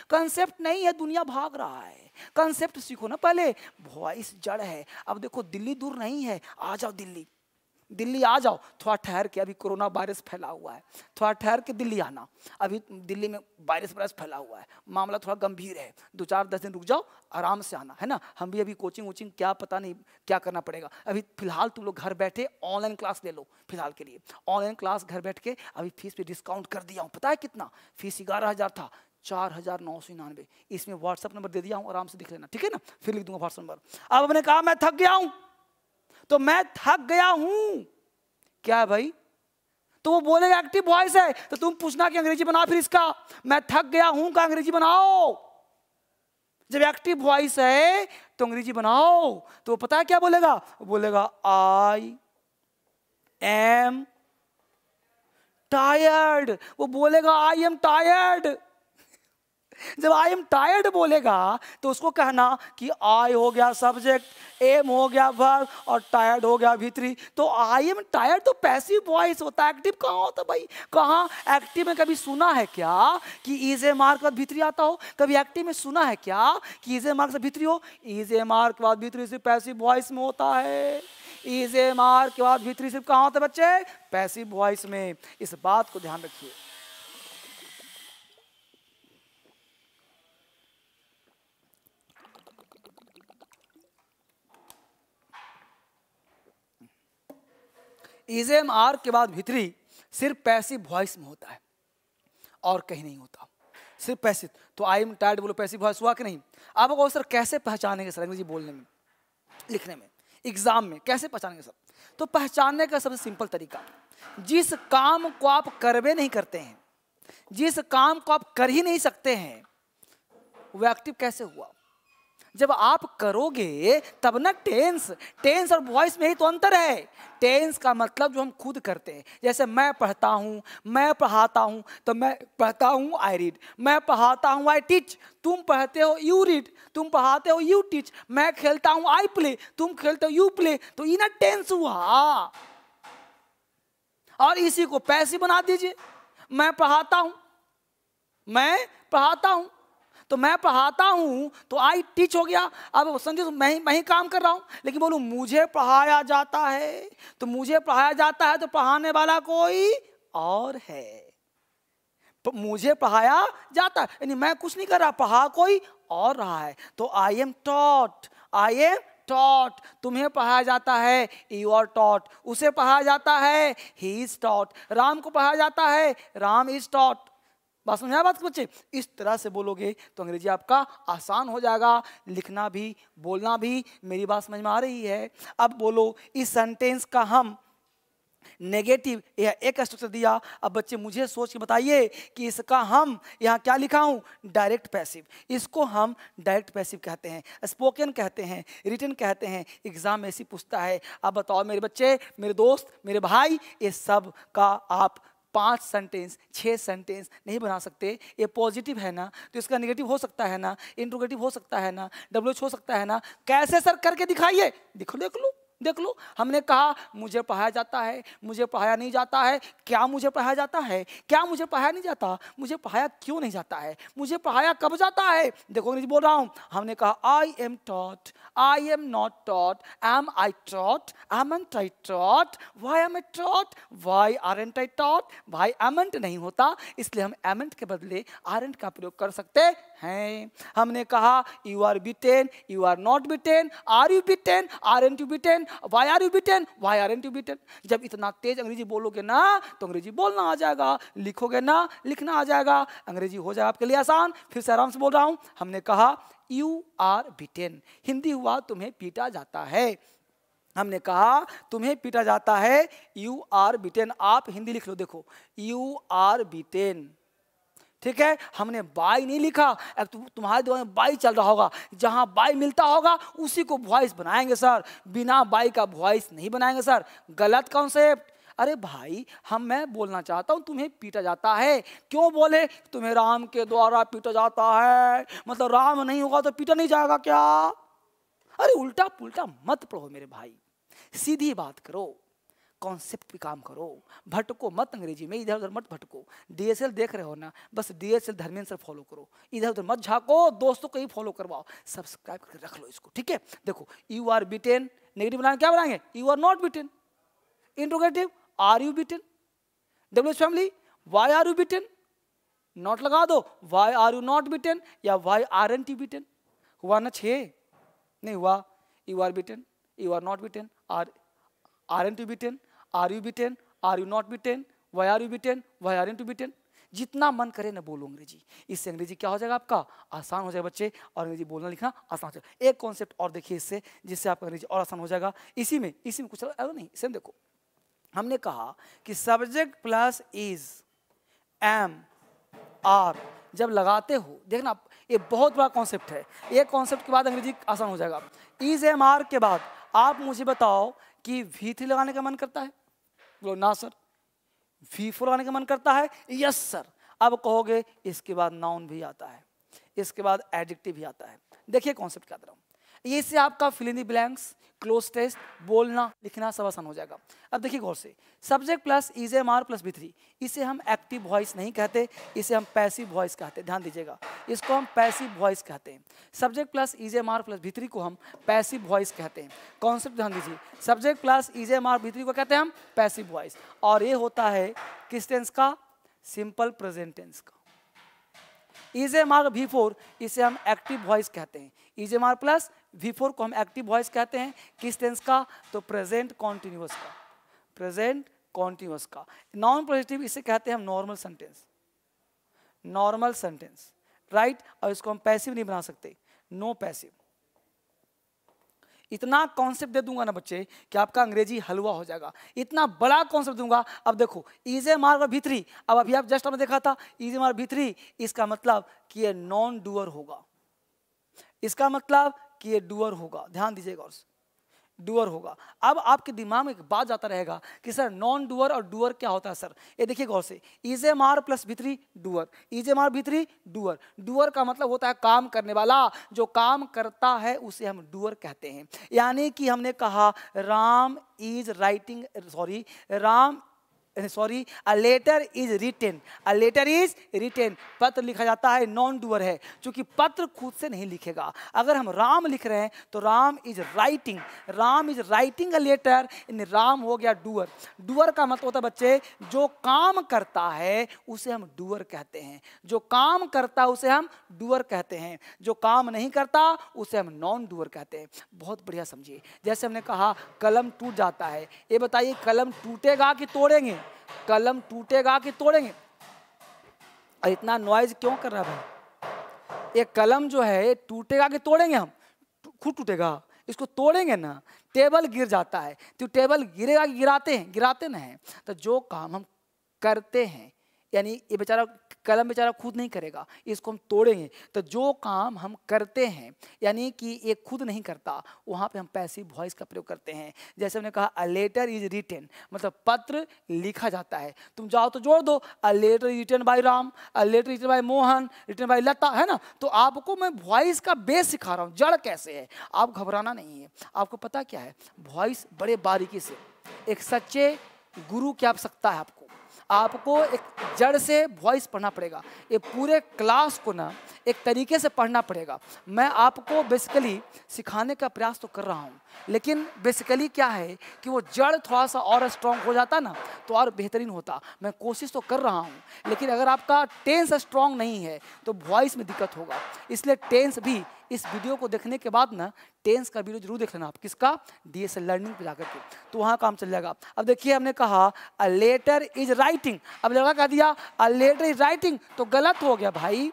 Speaker 1: कंसेप्ट नहीं है दुनिया भाग रहा है कंसेप्ट सीखो ना पहले वॉइस जड़ है अब देखो दिल्ली दूर नहीं है आ जाओ दिल्ली दिल्ली आ जाओ थोड़ा ठहर के अभी कोरोना वायरस फैला हुआ है थोड़ा ठहर के दिल्ली आना अभी दिल्ली में वायरस वायरस फैला हुआ है मामला थोड़ा गंभीर है दो चार दस दिन रुक जाओ आराम से आना है ना हम भी अभी कोचिंग वोचिंग क्या पता नहीं क्या करना पड़ेगा अभी फिलहाल तुम लोग घर बैठे ऑनलाइन क्लास ले लो फिलहाल के लिए ऑनलाइन क्लास घर बैठ के अभी फीस पर डिस्काउंट कर दिया हूँ पता है कितना फीस ग्यारह हज़ार था चार हज़ार नौ सौ निन्यानवे इसमें व्हाट्सअप नंबर दे दिया हूँ आराम से दिख लेना ठीक है ना फिर लिख दूंगा व्हाट्सअप नंबर अब हमने कहा मैं थक गया हूँ तो मैं थक गया हूं क्या है भाई तो वो बोलेगा एक्टिव वॉइस है तो तुम पूछना कि अंग्रेजी बनाओ फिर इसका मैं थक गया हूं का अंग्रेजी बनाओ जब एक्टिव वॉइस है तो अंग्रेजी बनाओ तो वो पता है क्या बोलेगा बोलेगा आई एम टायर्ड वो बोलेगा आई एम टायर्ड जब आई एम टायर्ड बोलेगा तो उसको कहना कि आई हो गया सब्जेक्ट एम हो गया वर्ब और टायर्ड हो गया भीतरी तो आई एम टायर्ड तो पैसिव वॉइस होता है एक्टिव कहाँ होता भाई कहाँ एक्टिव में कभी सुना है क्या कि इज ए मार्क बाद भीतरी आता हो कभी एक्टिव में सुना है क्या कि इज ए मार्क से भीतरी हो इज ए मार्क बाद भीतरी से पैसिव वॉइस में होता है इज ए मार्क के बाद भीतरी सिर्फ कहाँ होता है बच्चे पैसिव वॉइस में इस बात को ध्यान रखिए ईजेम आर के बाद भीतरी सिर्फ पैसिव वॉइस में होता है और कहीं नहीं होता सिर्फ पैसिव तो आई एम टायर्ड बोलो पैसिव वॉइस हुआ कि नहीं आप सर कैसे पहचानेंगे सर अंग्रेजी बोलने में लिखने में एग्जाम में कैसे पहचानेंगे सर तो पहचानने का सबसे सिंपल तरीका जिस काम को आप करवे नहीं करते हैं जिस काम को आप कर ही नहीं सकते हैं वो एक्टिव कैसे हुआ जब आप करोगे तब ना टेंस टेंस और वॉइस में ही तो अंतर है टेंस का मतलब जो हम खुद करते हैं जैसे मैं पढ़ता हूँ मैं पढ़ाता हूँ तो मैं पढ़ता हूँ आई रीड मैं पढ़ाता हूँ आई टीच तुम पढ़ते हो यू रीड तुम पढ़ाते हो यू टीच मैं खेलता हूँ आई प्ले तुम खेलते हो यू प्ले तो ये ना टेंस हुआ और इसी को पैसे बना दीजिए मैं पढ़ाता हूँ मैं पढ़ाता हूँ तो मैं पढ़ाता हूँ तो आई टीच हो गया अब संदीप मैं मैं ही काम कर रहा हूँ लेकिन बोलू मुझे पढ़ाया जाता है तो मुझे पढ़ाया जाता है तो पढ़ाने वाला कोई और है तो मुझे पढ़ाया जाता है यानी मैं कुछ नहीं कर रहा पढ़ा कोई और रहा है तो I am taught I am taught तुम्हें पढ़ाया जाता है यू आर टॉट उसे पढ़ाया जाता है ही इज टॉट राम को पढ़ाया जाता है राम इज टॉट बात समझ आया बात के बच्चे इस तरह से बोलोगे तो अंग्रेजी आपका आसान हो जाएगा लिखना भी बोलना भी मेरी बात समझ में आ रही है अब बोलो इस सेंटेंस का हम नेगेटिव यह एक स्ट्रक्चर दिया अब बच्चे मुझे सोच के बताइए कि इसका हम यहाँ क्या लिखा हूँ डायरेक्ट पैसिव इसको हम डायरेक्ट पैसिव कहते हैं स्पोकन कहते हैं रिटर्न कहते हैं एग्ज़ाम ऐसी पूछता है अब बताओ मेरे बच्चे मेरे दोस्त मेरे भाई ये सब का आप पांच सेंटेंस छः सेंटेंस नहीं बना सकते ये पॉजिटिव है ना तो इसका निगेटिव हो सकता है ना इंट्रोगेटिव हो सकता है ना डब्ल्यू हो सकता है ना कैसे सर करके दिखाइए दिखो देख लो देख लो हमने कहा मुझे पढ़ाया जाता है मुझे पढ़ाया नहीं जाता है क्या मुझे पढ़ाया जाता है क्या मुझे पढ़ाया नहीं जाता मुझे पढ़ाया क्यों नहीं जाता है मुझे पढ़ाया कब जाता है देखो नहीं बोल रहा हूँ हमने कहा I am taught I am not taught am I taught amn't I taught why am I taught why aren't I taught भाई एमेंट नहीं होता इसलिए हम एमेंट के बदले आर एंट का प्रयोग कर सकते हैं हमने कहा you are beaten you are not beaten are you beaten aren't you beaten why are you beaten why aren't you beaten जब इतना तेज अंग्रेजी बोलोगे ना तो अंग्रेजी बोलना आ जाएगा लिखोगे ना लिखना आ जाएगा अंग्रेजी हो जाएगा आपके लिए आसान फिर से आराम से बोल रहा हूँ हमने कहा यू आर बिटेन हिंदी हुआ तुम्हें पीटा जाता है हमने कहा तुम्हें पीटा जाता है यू आर बिटेन आप हिंदी लिख लो देखो यू आर बिटेन ठीक है हमने बाई नहीं लिखा तुम्हारे दिमाग में बाई चल रहा होगा जहाँ बाई मिलता होगा उसी को वॉइस बनाएंगे सर बिना बाई का वॉइस नहीं बनाएंगे सर गलत कॉन्सेप्ट अरे भाई हम मैं बोलना चाहता हूँ तुम्हें पीटा जाता है क्यों बोले तुम्हें राम के द्वारा पीटा जाता है मतलब राम नहीं होगा तो पीटा नहीं जाएगा क्या अरे उल्टा पुल्टा मत पढ़ो मेरे भाई सीधी बात करो कॉन्सेप्ट पे काम करो भटको मत अंग्रेजी में इधर उधर मत भटको डीएसएल देख रहे हो ना बस डीएसएल धर्मेंद्र सर फॉलो करो इधर उधर मत झाको दोस्तों को ही फॉलो करवाओ सब्सक्राइब करके रख लो इसको ठीक है देखो यू आर बिटेन नेगेटिव बनाएंगे क्या बनाएंगे you are not beaten interrogative are you beaten W family why are you beaten not लगा दो why are you not beaten या why aren't beaten हुआ ना छे नहीं हुआ you are beaten you are not beaten are aren't beaten are you beaten are you not beaten why are you beaten why are to beaten जितना मन करे ना बोलो अंग्रेजी इससे अंग्रेजी क्या हो जाएगा आपका आसान हो जाएगा बच्चे और अंग्रेजी बोलना लिखना आसान हो जाएगा एक कॉन्सेप्ट और देखिए इससे जिससे आपका अंग्रेजी और आसान हो जाएगा इसी में इसी में कुछ नहीं इसे देखो हमने कहा कि subject plus is am are जब लगाते हो देखना ये बहुत बड़ा कॉन्सेप्ट है ये कॉन्सेप्ट के बाद अंग्रेजी आसान हो जाएगा इज एम आर के बाद आप मुझे बताओ कि वी थ्री लगाने का मन करता है बोलो ना सर फोर आने का मन करता है यस सर अब कहोगे इसके बाद नाउन भी आता है इसके बाद एडजेक्टिव भी आता है देखिए कॉन्सेप्ट क्या दे रहा हूँ ये इससे आपका fill the blanks cloze test बोलना लिखना सब आसान हो जाएगा अब देखिए गौर से subject plus is am are plus V three इसे हम एक्टिव वॉइस नहीं कहते इसे हम पैसिव वॉइस कहते हैं ध्यान दीजिएगा इसको हम पैसिव वॉइस कहते हैं subject plus is am are plus V three को हम पैसिव वॉइस कहते हैं कॉन्सेप्ट ध्यान दीजिए subject plus is am are V three को कहते हैं हम पैसिव वॉइस और ये होता है किस टेंस का सिंपल प्रेजेंट टेंस का is am are V four इसे हम एक्टिव वॉइस कहते हैं is am are plus V four को हम एक्टिव वॉइस कहते हैं किस टेंस का तो प्रेजेंट कॉन्टिन्यूस का प्रेजेंट कॉन्टिन्यूस का नॉन पॉजिटिव इसे कहते हैं हम normal sentence normal sentence right और इसको हम पैसिव नहीं बना सकते नो no पैसिव इतना कॉन्सेप्ट दे दूंगा ना बच्चे कि आपका अंग्रेजी हलवा हो जाएगा इतना बड़ा कॉन्सेप्ट दूंगा अब देखो इजे मार्ग और भीतरी अब अभी आप जस्ट हमने देखा था इजे मार्ग भीतरी इसका मतलब कि ये नॉन डूअर होगा इसका मतलब कि ये डूअर होगा ध्यान दीजिएगा और डूअर होगा अब आपके दिमाग में एक बात जाता रहेगा कि सर नॉन डूअर और डूअर क्या होता है सर ये देखिए गौर से is am are plus V three doer is am are V three doer doer का मतलब होता है काम करने वाला जो काम करता है उसे हम डूअर कहते हैं यानी कि हमने कहा Ram is writing sorry Ram sorry a letter is written a letter is written पत्र लिखा जाता है नॉन डूअर है क्योंकि पत्र खुद से नहीं लिखेगा अगर हम राम लिख रहे हैं तो Ram is writing Ram is writing a letter इन राम हो गया डूअर डूअर का मतलब होता है बच्चे जो काम करता है उसे हम डूअर कहते हैं जो काम करता उसे हम डूअर कहते हैं जो काम नहीं करता उसे हम नॉन डूअर कहते हैं बहुत बढ़िया समझिए जैसे हमने कहा कलम टूट जाता है ये बताइए कलम टूटेगा कि तोड़ेंगे कलम टूटेगा कि तोड़ेंगे और इतना नॉइज क्यों कर रहा है भाई ये कलम जो है टूटेगा कि तोड़ेंगे हम खुद टूटेगा इसको तोड़ेंगे ना टेबल गिर जाता है तो टेबल गिरेगा गिराते हैं गिराते ना हैं तो जो काम हम करते हैं यानी ये बेचारा कलम बेचारा खुद नहीं करेगा इसको हम तोड़ेंगे तो जो काम हम करते हैं यानी कि ये खुद नहीं करता वहाँ पे हम पैसिव वॉइस का प्रयोग करते हैं जैसे हमने कहा अ लेटर इज रिटेन मतलब पत्र लिखा जाता है तुम जाओ तो जोड़ दो a letter is written by Ram a letter written by Mohan written by Lata है ना तो आपको मैं वॉइस का बेस सिखा रहा हूँ जड़ कैसे है आप घबराना नहीं है आपको पता क्या है वॉइस बड़े बारीकी से एक सच्चे गुरु क्या सकता है आपको आपको एक जड़ से वॉइस पढ़ना पड़ेगा ये पूरे क्लास को ना एक तरीके से पढ़ना पड़ेगा मैं आपको बेसिकली सिखाने का प्रयास तो कर रहा हूँ लेकिन बेसिकली क्या है कि वो जड़ थोड़ा सा और स्ट्रांग हो जाता ना तो और बेहतरीन होता मैं कोशिश तो कर रहा हूँ लेकिन अगर आपका टेंस स्ट्रांग नहीं है तो वॉइस में दिक्कत होगा इसलिए टेंस भी इस वीडियो को देखने के बाद ना टेंस का वीडियो जरूर देख लेना आप किसका डी एस लर्निंग पर जाकर के तो वहाँ काम चल जाएगा अब देखिए हमने कहा अ लेटर इज राइटिंग अब लगा कह दिया अ लेटर इज राइटिंग तो गलत हो गया भाई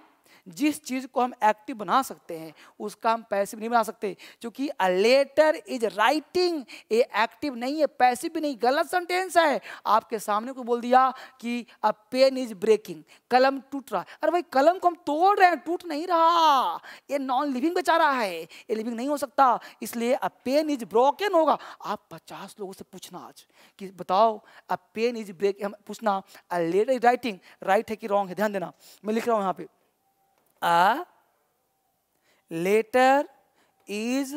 Speaker 1: जिस चीज़ को हम एक्टिव बना सकते हैं उसका हम पैसिव नहीं बना सकते क्योंकि अ लेटर इज राइटिंग ये एक्टिव नहीं है पैसिव भी नहीं गलत सेंटेंस है आपके सामने को बोल दिया कि अ पेन इज ब्रेकिंग कलम टूट रहा अरे भाई कलम को हम तोड़ रहे हैं टूट नहीं रहा ये नॉन लिविंग बेचारा है ये लिविंग नहीं हो सकता इसलिए अ पेन इज ब्रोकन होगा आप पचास लोगों से पूछना आज कि बताओ अ पेन इज ब्रेक पूछना a letter is writing right है कि रॉन्ग है ध्यान देना मैं लिख रहा हूँ यहाँ पे a letter is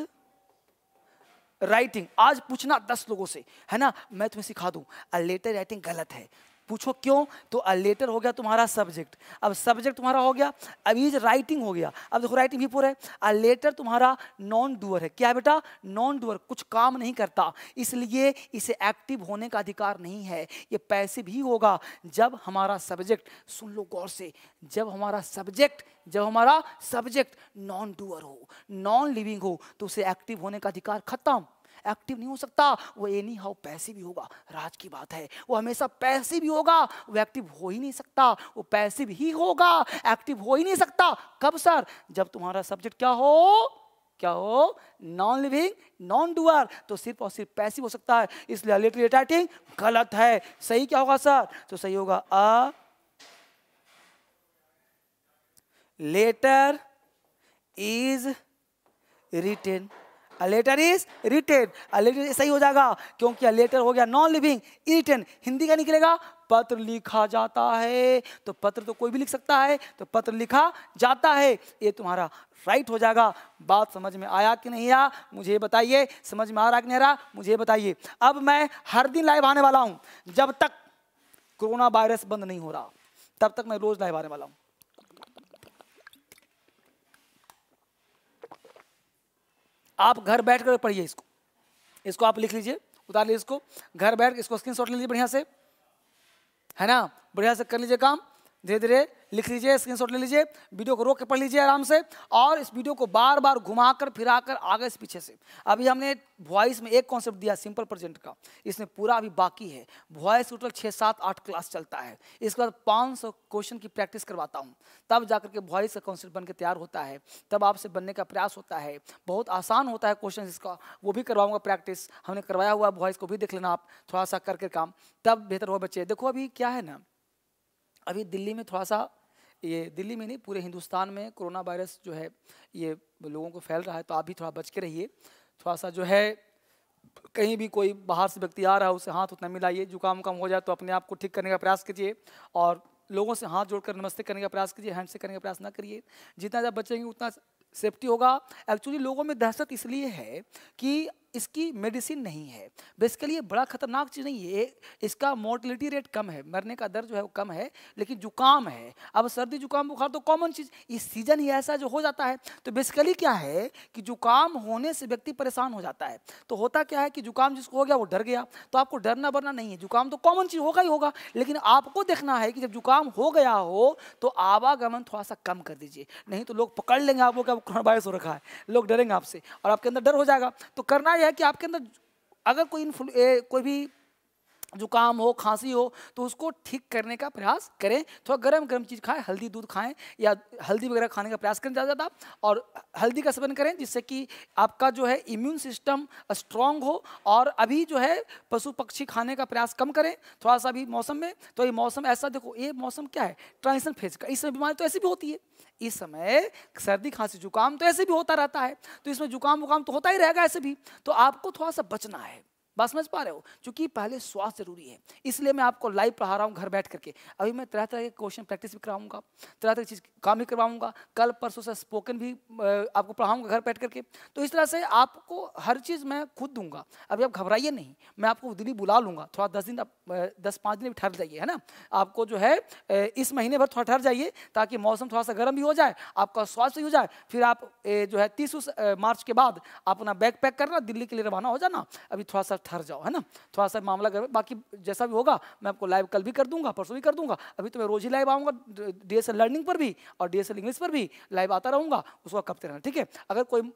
Speaker 1: राइटिंग आज पूछना दस लोगों से है ना मैं तुम्हें सिखा दूं लेटर राइटिंग गलत है पूछो क्यों तो अ लेटर हो गया तुम्हारा सब्जेक्ट अब सब्जेक्ट तुम्हारा हो गया अब ये राइटिंग हो गया अब देखो राइटिंग भी पूरा है अ लेटर तुम्हारा नॉन डूअर है क्या बेटा नॉन डूअर कुछ काम नहीं करता इसलिए इसे एक्टिव होने का अधिकार नहीं है ये पैसे भी होगा जब हमारा सब्जेक्ट सुन लो गौर से जब हमारा सब्जेक्ट जब हमारा सब्जेक्ट नॉन डूअर हो नॉन लिविंग हो तो उसे एक्टिव होने का अधिकार खत्म एक्टिव नहीं हो सकता वो एनी हाउ पैसे भी होगा राज की बात है वो हमेशा पैसे भी होगा वो एक्टिव हो ही नहीं सकता वो पैसिव ही होगा एक्टिव हो ही नहीं सकता कब सर जब तुम्हारा सब्जेक्ट क्या हो क्या हो नॉन लिविंग नॉन डुअर तो सिर्फ और सिर्फ पैसिव हो सकता है इसलिए अलिटरेट राइटिंग गलत है सही क्या होगा सर तो सही होगा a letter is written a letter is written a letter सही हो जाएगा क्योंकि अ लेटर हो गया नॉन लिविंग रिटेन हिंदी का निकलेगा पत्र लिखा जाता है तो पत्र तो कोई भी लिख सकता है तो पत्र लिखा जाता है ये तुम्हारा राइट हो जाएगा बात समझ में आया कि नहीं आया मुझे बताइए समझ में आ रहा कि नहीं रहा मुझे बताइए अब मैं हर दिन लाइव आने वाला हूँ जब तक कोरोना वायरस बंद नहीं हो रहा तब तक मैं रोज़ लाइव आने वाला हूँ आप घर बैठ कर पढ़िए इसको इसको आप लिख लीजिए उतार लीजिए इसको घर बैठ इसको स्क्रीन शॉट लीजिए बढ़िया से है ना बढ़िया से कर लीजिए काम धीरे धीरे लिख लीजिए स्क्रीनशॉट ले लीजिए वीडियो को रोक के पढ़ लीजिए आराम से और इस वीडियो को बार बार घुमाकर फिराकर आगे से पीछे से अभी हमने वॉइस में एक कॉन्सेप्ट दिया सिंपल प्रेजेंट का इसमें पूरा अभी बाकी है वॉइस टोटल छः सात आठ क्लास चलता है इसके बाद पाँच सौ क्वेश्चन की प्रैक्टिस करवाता हूँ तब जाकर के वॉइस का कॉन्सेप्ट बन के तैयार होता है तब आपसे बनने का प्रयास होता है बहुत आसान होता है क्वेश्चन इसका वो भी करवाऊंगा प्रैक्टिस हमने करवाया हुआ वॉइस को भी देख लेना आप थोड़ा सा करके काम तब बेहतर हो बच्चे देखो अभी क्या है ना अभी दिल्ली में थोड़ा सा ये दिल्ली में नहीं पूरे हिंदुस्तान में कोरोना वायरस जो है ये लोगों को फैल रहा है तो आप भी थोड़ा बच के रहिए थोड़ा सा जो है कहीं भी कोई बाहर से व्यक्ति आ रहा है उसे हाथ उतना मिलाइए जुकाम उकाम हो जाए तो अपने आप को ठीक करने का प्रयास कीजिए और लोगों से हाथ जोड़कर नमस्ते करने का प्रयास कीजिए हैंड से करने का प्रयास ना करिए जितना ज़्यादा बचेंगे उतना सेफ्टी होगा एक्चुअली लोगों में दहशत इसलिए है कि इसकी मेडिसिन नहीं है बेसिकली ये बड़ा खतरनाक चीज़ नहीं है इसका मोर्टिलिटी रेट कम है मरने का दर जो है वो कम है लेकिन जुकाम है अब सर्दी जुकाम बुखार तो कॉमन चीज़ इस सीज़न ही ऐसा जो हो जाता है तो बेसिकली क्या है कि जुकाम होने से व्यक्ति परेशान हो जाता है तो होता क्या है कि जुकाम जिसको हो गया वो डर गया तो आपको डरना बरना नहीं है जुकाम तो कॉमन चीज़ होगा ही होगा लेकिन आपको देखना है कि जब जुकाम हो गया हो तो आवागमन थोड़ा सा कम कर दीजिए नहीं तो लोग पकड़ लेंगे आपको क्या कोरोना वायरस हो रखा है लोग डरेंगे आपसे और आपके अंदर डर हो जाएगा तो करना है कि आपके अंदर अगर कोई कोई भी जुकाम हो खांसी हो तो उसको ठीक करने का प्रयास करें थोड़ा गर्म गर्म चीज़ खाएं हल्दी दूध खाएं या हल्दी वगैरह खाने का प्रयास करें ज़्यादा ज़्यादा और हल्दी का सेवन करें जिससे कि आपका जो है इम्यून सिस्टम स्ट्रांग हो और अभी जो है पशु पक्षी खाने का प्रयास कम करें थोड़ा सा अभी मौसम में तो ये मौसम ऐसा देखो ये मौसम क्या है ट्रांसन फेज का इस समय बीमारी तो ऐसी भी होती है इस समय सर्दी खांसी जुकाम तो ऐसे भी होता रहता है तो इसमें जुकाम वुकाम तो होता ही रहेगा ऐसे भी तो आपको थोड़ा सा बचना है बात समझ पा रहे हो क्योंकि पहले स्वास्थ्य जरूरी है इसलिए मैं आपको लाइव पढ़ा रहा हूँ घर बैठ करके अभी मैं तरह तरह के क्वेश्चन प्रैक्टिस भी कराऊंगा तरह तरह की चीज़ काम भी करवाऊंगा कल परसों से स्पोकन भी आपको पढ़ाऊंगा घर बैठ करके तो इस तरह से आपको हर चीज़ मैं खुद दूंगा अभी आप घबराइए नहीं मैं आपको दिल्ली बुला लूँगा थोड़ा दस दिन आप दस पाँच दिन भी ठहर जाइए है ना आपको जो है इस महीने भर थोड़ा ठहर जाइए ताकि मौसम थोड़ा सा गर्म भी हो जाए आपका स्वास्थ्य भी हो जाए फिर आप जो है तीस मार्च के बाद आप अपना बैग पैक करना दिल्ली के लिए रवाना हो जाना अभी थोड़ा सा थर जाओ है ना थोड़ा सा मामला कर बाकी जैसा भी होगा मैं आपको लाइव कल भी कर दूंगा परसों भी कर दूंगा अभी तो मैं रोज ही लाइव आऊँगा डी एस लर्निंग पर भी और डी एस इंग्लिश पर भी लाइव आता रहूँगा उसको कपते रहना ठीक है अगर कोई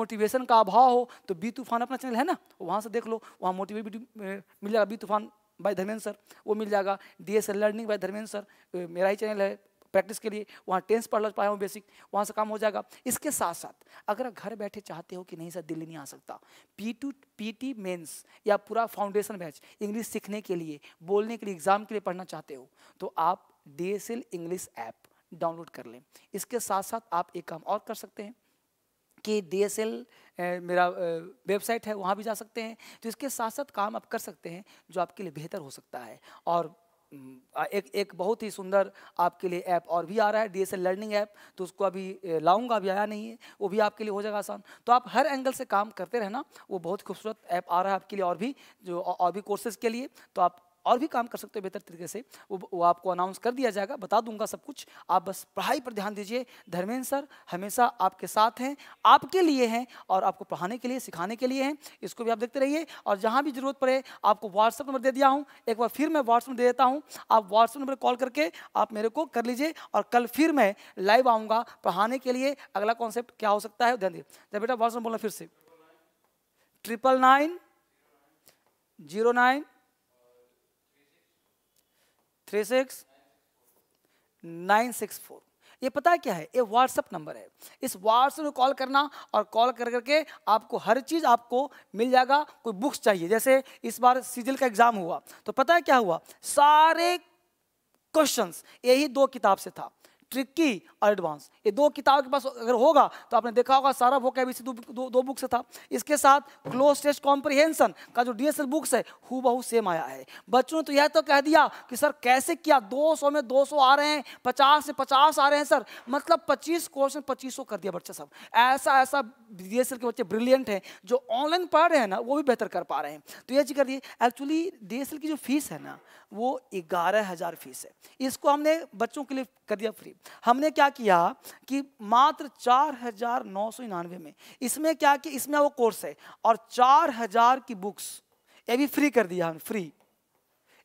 Speaker 1: मोटिवेशन का अभाव हो तो बी तूफान अपना चैनल है ना तो वहाँ से देख लो वहाँ मोटिवेट मिल जाएगा बी तूफान बाय धर्मेंद्र सर वो मिल जाएगा D S learning by Dharmendra sir मेरा ही चैनल है प्रैक्टिस के लिए वहाँ टेंस पढ़ पाया हूँ बेसिक वहाँ से काम हो जाएगा इसके साथ साथ अगर आप घर बैठे चाहते हो कि नहीं सर दिल्ली नहीं आ सकता P to P T mains या पूरा फाउंडेशन बैच इंग्लिश सीखने के लिए बोलने के लिए एग्जाम के लिए पढ़ना चाहते हो तो आप D S L English app download कर लें इसके साथ साथ आप एक काम और कर सकते हैं कि डी एस एल मेरा वेबसाइट है वहाँ भी जा सकते हैं तो इसके साथ साथ काम आप कर सकते हैं जो आपके लिए बेहतर हो सकता है और एक एक बहुत ही सुंदर आपके लिए ऐप और भी आ रहा है डी लर्निंग ऐप तो उसको अभी लाऊंगा अभी आया नहीं है वो भी आपके लिए हो जाएगा आसान तो आप हर एंगल से काम करते रहना वो बहुत खूबसूरत ऐप आ रहा है आपके लिए और भी जो और भी कोर्सेज के लिए तो आप और भी काम कर सकते हो बेहतर तरीके से वो वो आपको अनाउंस कर दिया जाएगा बता दूंगा सब कुछ आप बस पढ़ाई पर ध्यान दीजिए धर्मेंद्र सर हमेशा आपके साथ हैं आपके लिए हैं और आपको पढ़ाने के लिए सिखाने के लिए हैं इसको भी आप देखते रहिए और जहाँ भी जरूरत पड़े आपको व्हाट्सअप नंबर दे दिया हूँ एक बार फिर मैं व्हाट्सअप दे देता हूँ आप व्हाट्सअप नंबर कॉल करके आप मेरे को कर लीजिए और कल फिर मैं लाइव आऊँगा पढ़ाने के लिए अगला कॉन्सेप्ट क्या हो सकता है ध्यान दीजिए बेटा व्हाट्सअप बोलना फिर से triple nine zero nine three six nine six four ये पता है क्या है ये व्हाट्सअप नंबर है इस व्हाट्सएप में कॉल करना और कॉल कर करके आपको हर चीज़ आपको मिल जाएगा कोई बुक्स चाहिए जैसे इस बार सीजल का एग्ज़ाम हुआ तो पता है क्या हुआ सारे क्वेश्चंस यही दो किताब से था ट्रिकी और एडवांस ये दो किताब के पास अगर होगा तो आपने देखा होगा सारा वो क्या दो, दो, दो बुक से था इसके साथ क्लोज टेस्ट कॉम्प्रिहेंशन का जो डीएसएल बुक्स है हु सेम आया है बच्चों ने तो यह तो कह दिया कि सर कैसे किया 200 में 200 आ रहे हैं 50 से 50 आ रहे हैं सर मतलब 25 क्वेश्चन पच्चीस कर दिया बच्चे सब ऐसा ऐसा डी के बच्चे ब्रिलियंट हैं जो ऑनलाइन पढ़ रहे हैं ना वो भी बेहतर कर पा रहे हैं तो यह चीज कर दिए एक्चुअली डी की जो फीस है ना वो ग्यारह हज़ार फीस है इसको हमने बच्चों के लिए कर दिया फ्री हमने क्या किया कि मात्र चार हजार नौ सौ निन्यानवे में इसमें क्या कि इसमें वो कोर्स है और चार हजार की बुक्स ये भी फ्री कर दिया हमने फ्री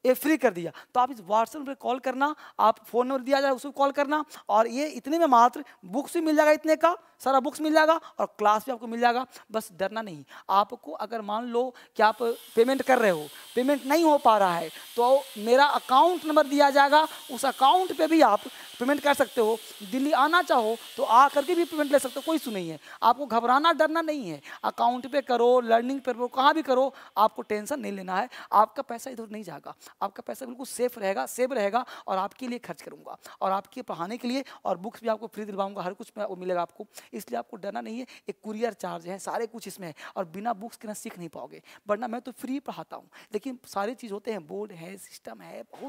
Speaker 1: ये फ्री कर दिया तो आप इस व्हाट्सएप पर कॉल करना आप फ़ोन नंबर दिया जाए उसको कॉल करना और ये इतने में मात्र बुक्स भी मिल जाएगा इतने का सारा बुक्स मिल जाएगा और क्लास भी आपको मिल जाएगा बस डरना नहीं आपको अगर मान लो कि आप पेमेंट कर रहे हो पेमेंट नहीं हो पा रहा है तो मेरा अकाउंट नंबर दिया जाएगा उस अकाउंट पे भी आप पेमेंट कर सकते हो दिल्ली आना चाहो तो आ करके भी पेमेंट ले सकते हो कोई सू नहीं है आपको घबराना डरना नहीं है अकाउंट पे करो लर्निंग पे करो कहाँ भी करो आपको टेंशन नहीं लेना है आपका पैसा इधर नहीं जाएगा आपका पैसा बिल्कुल सेफ रहेगा सेफ रहेगा और आपके लिए खर्च करूँगा और आपके पढ़ाने के लिए और बुक्स भी आपको फ्री दिलवाऊंगा हर कुछ मिलेगा आपको इसलिए आपको डरना नहीं है एक कुरियर चार्ज है सारे कुछ इसमें है और बिना बुक्स के ना सीख नहीं पाओगे वरना मैं तो फ्री पढ़ाता हूँ लेकिन सारी चीज़ होते हैं बोर्ड है सिस्टम है बहुत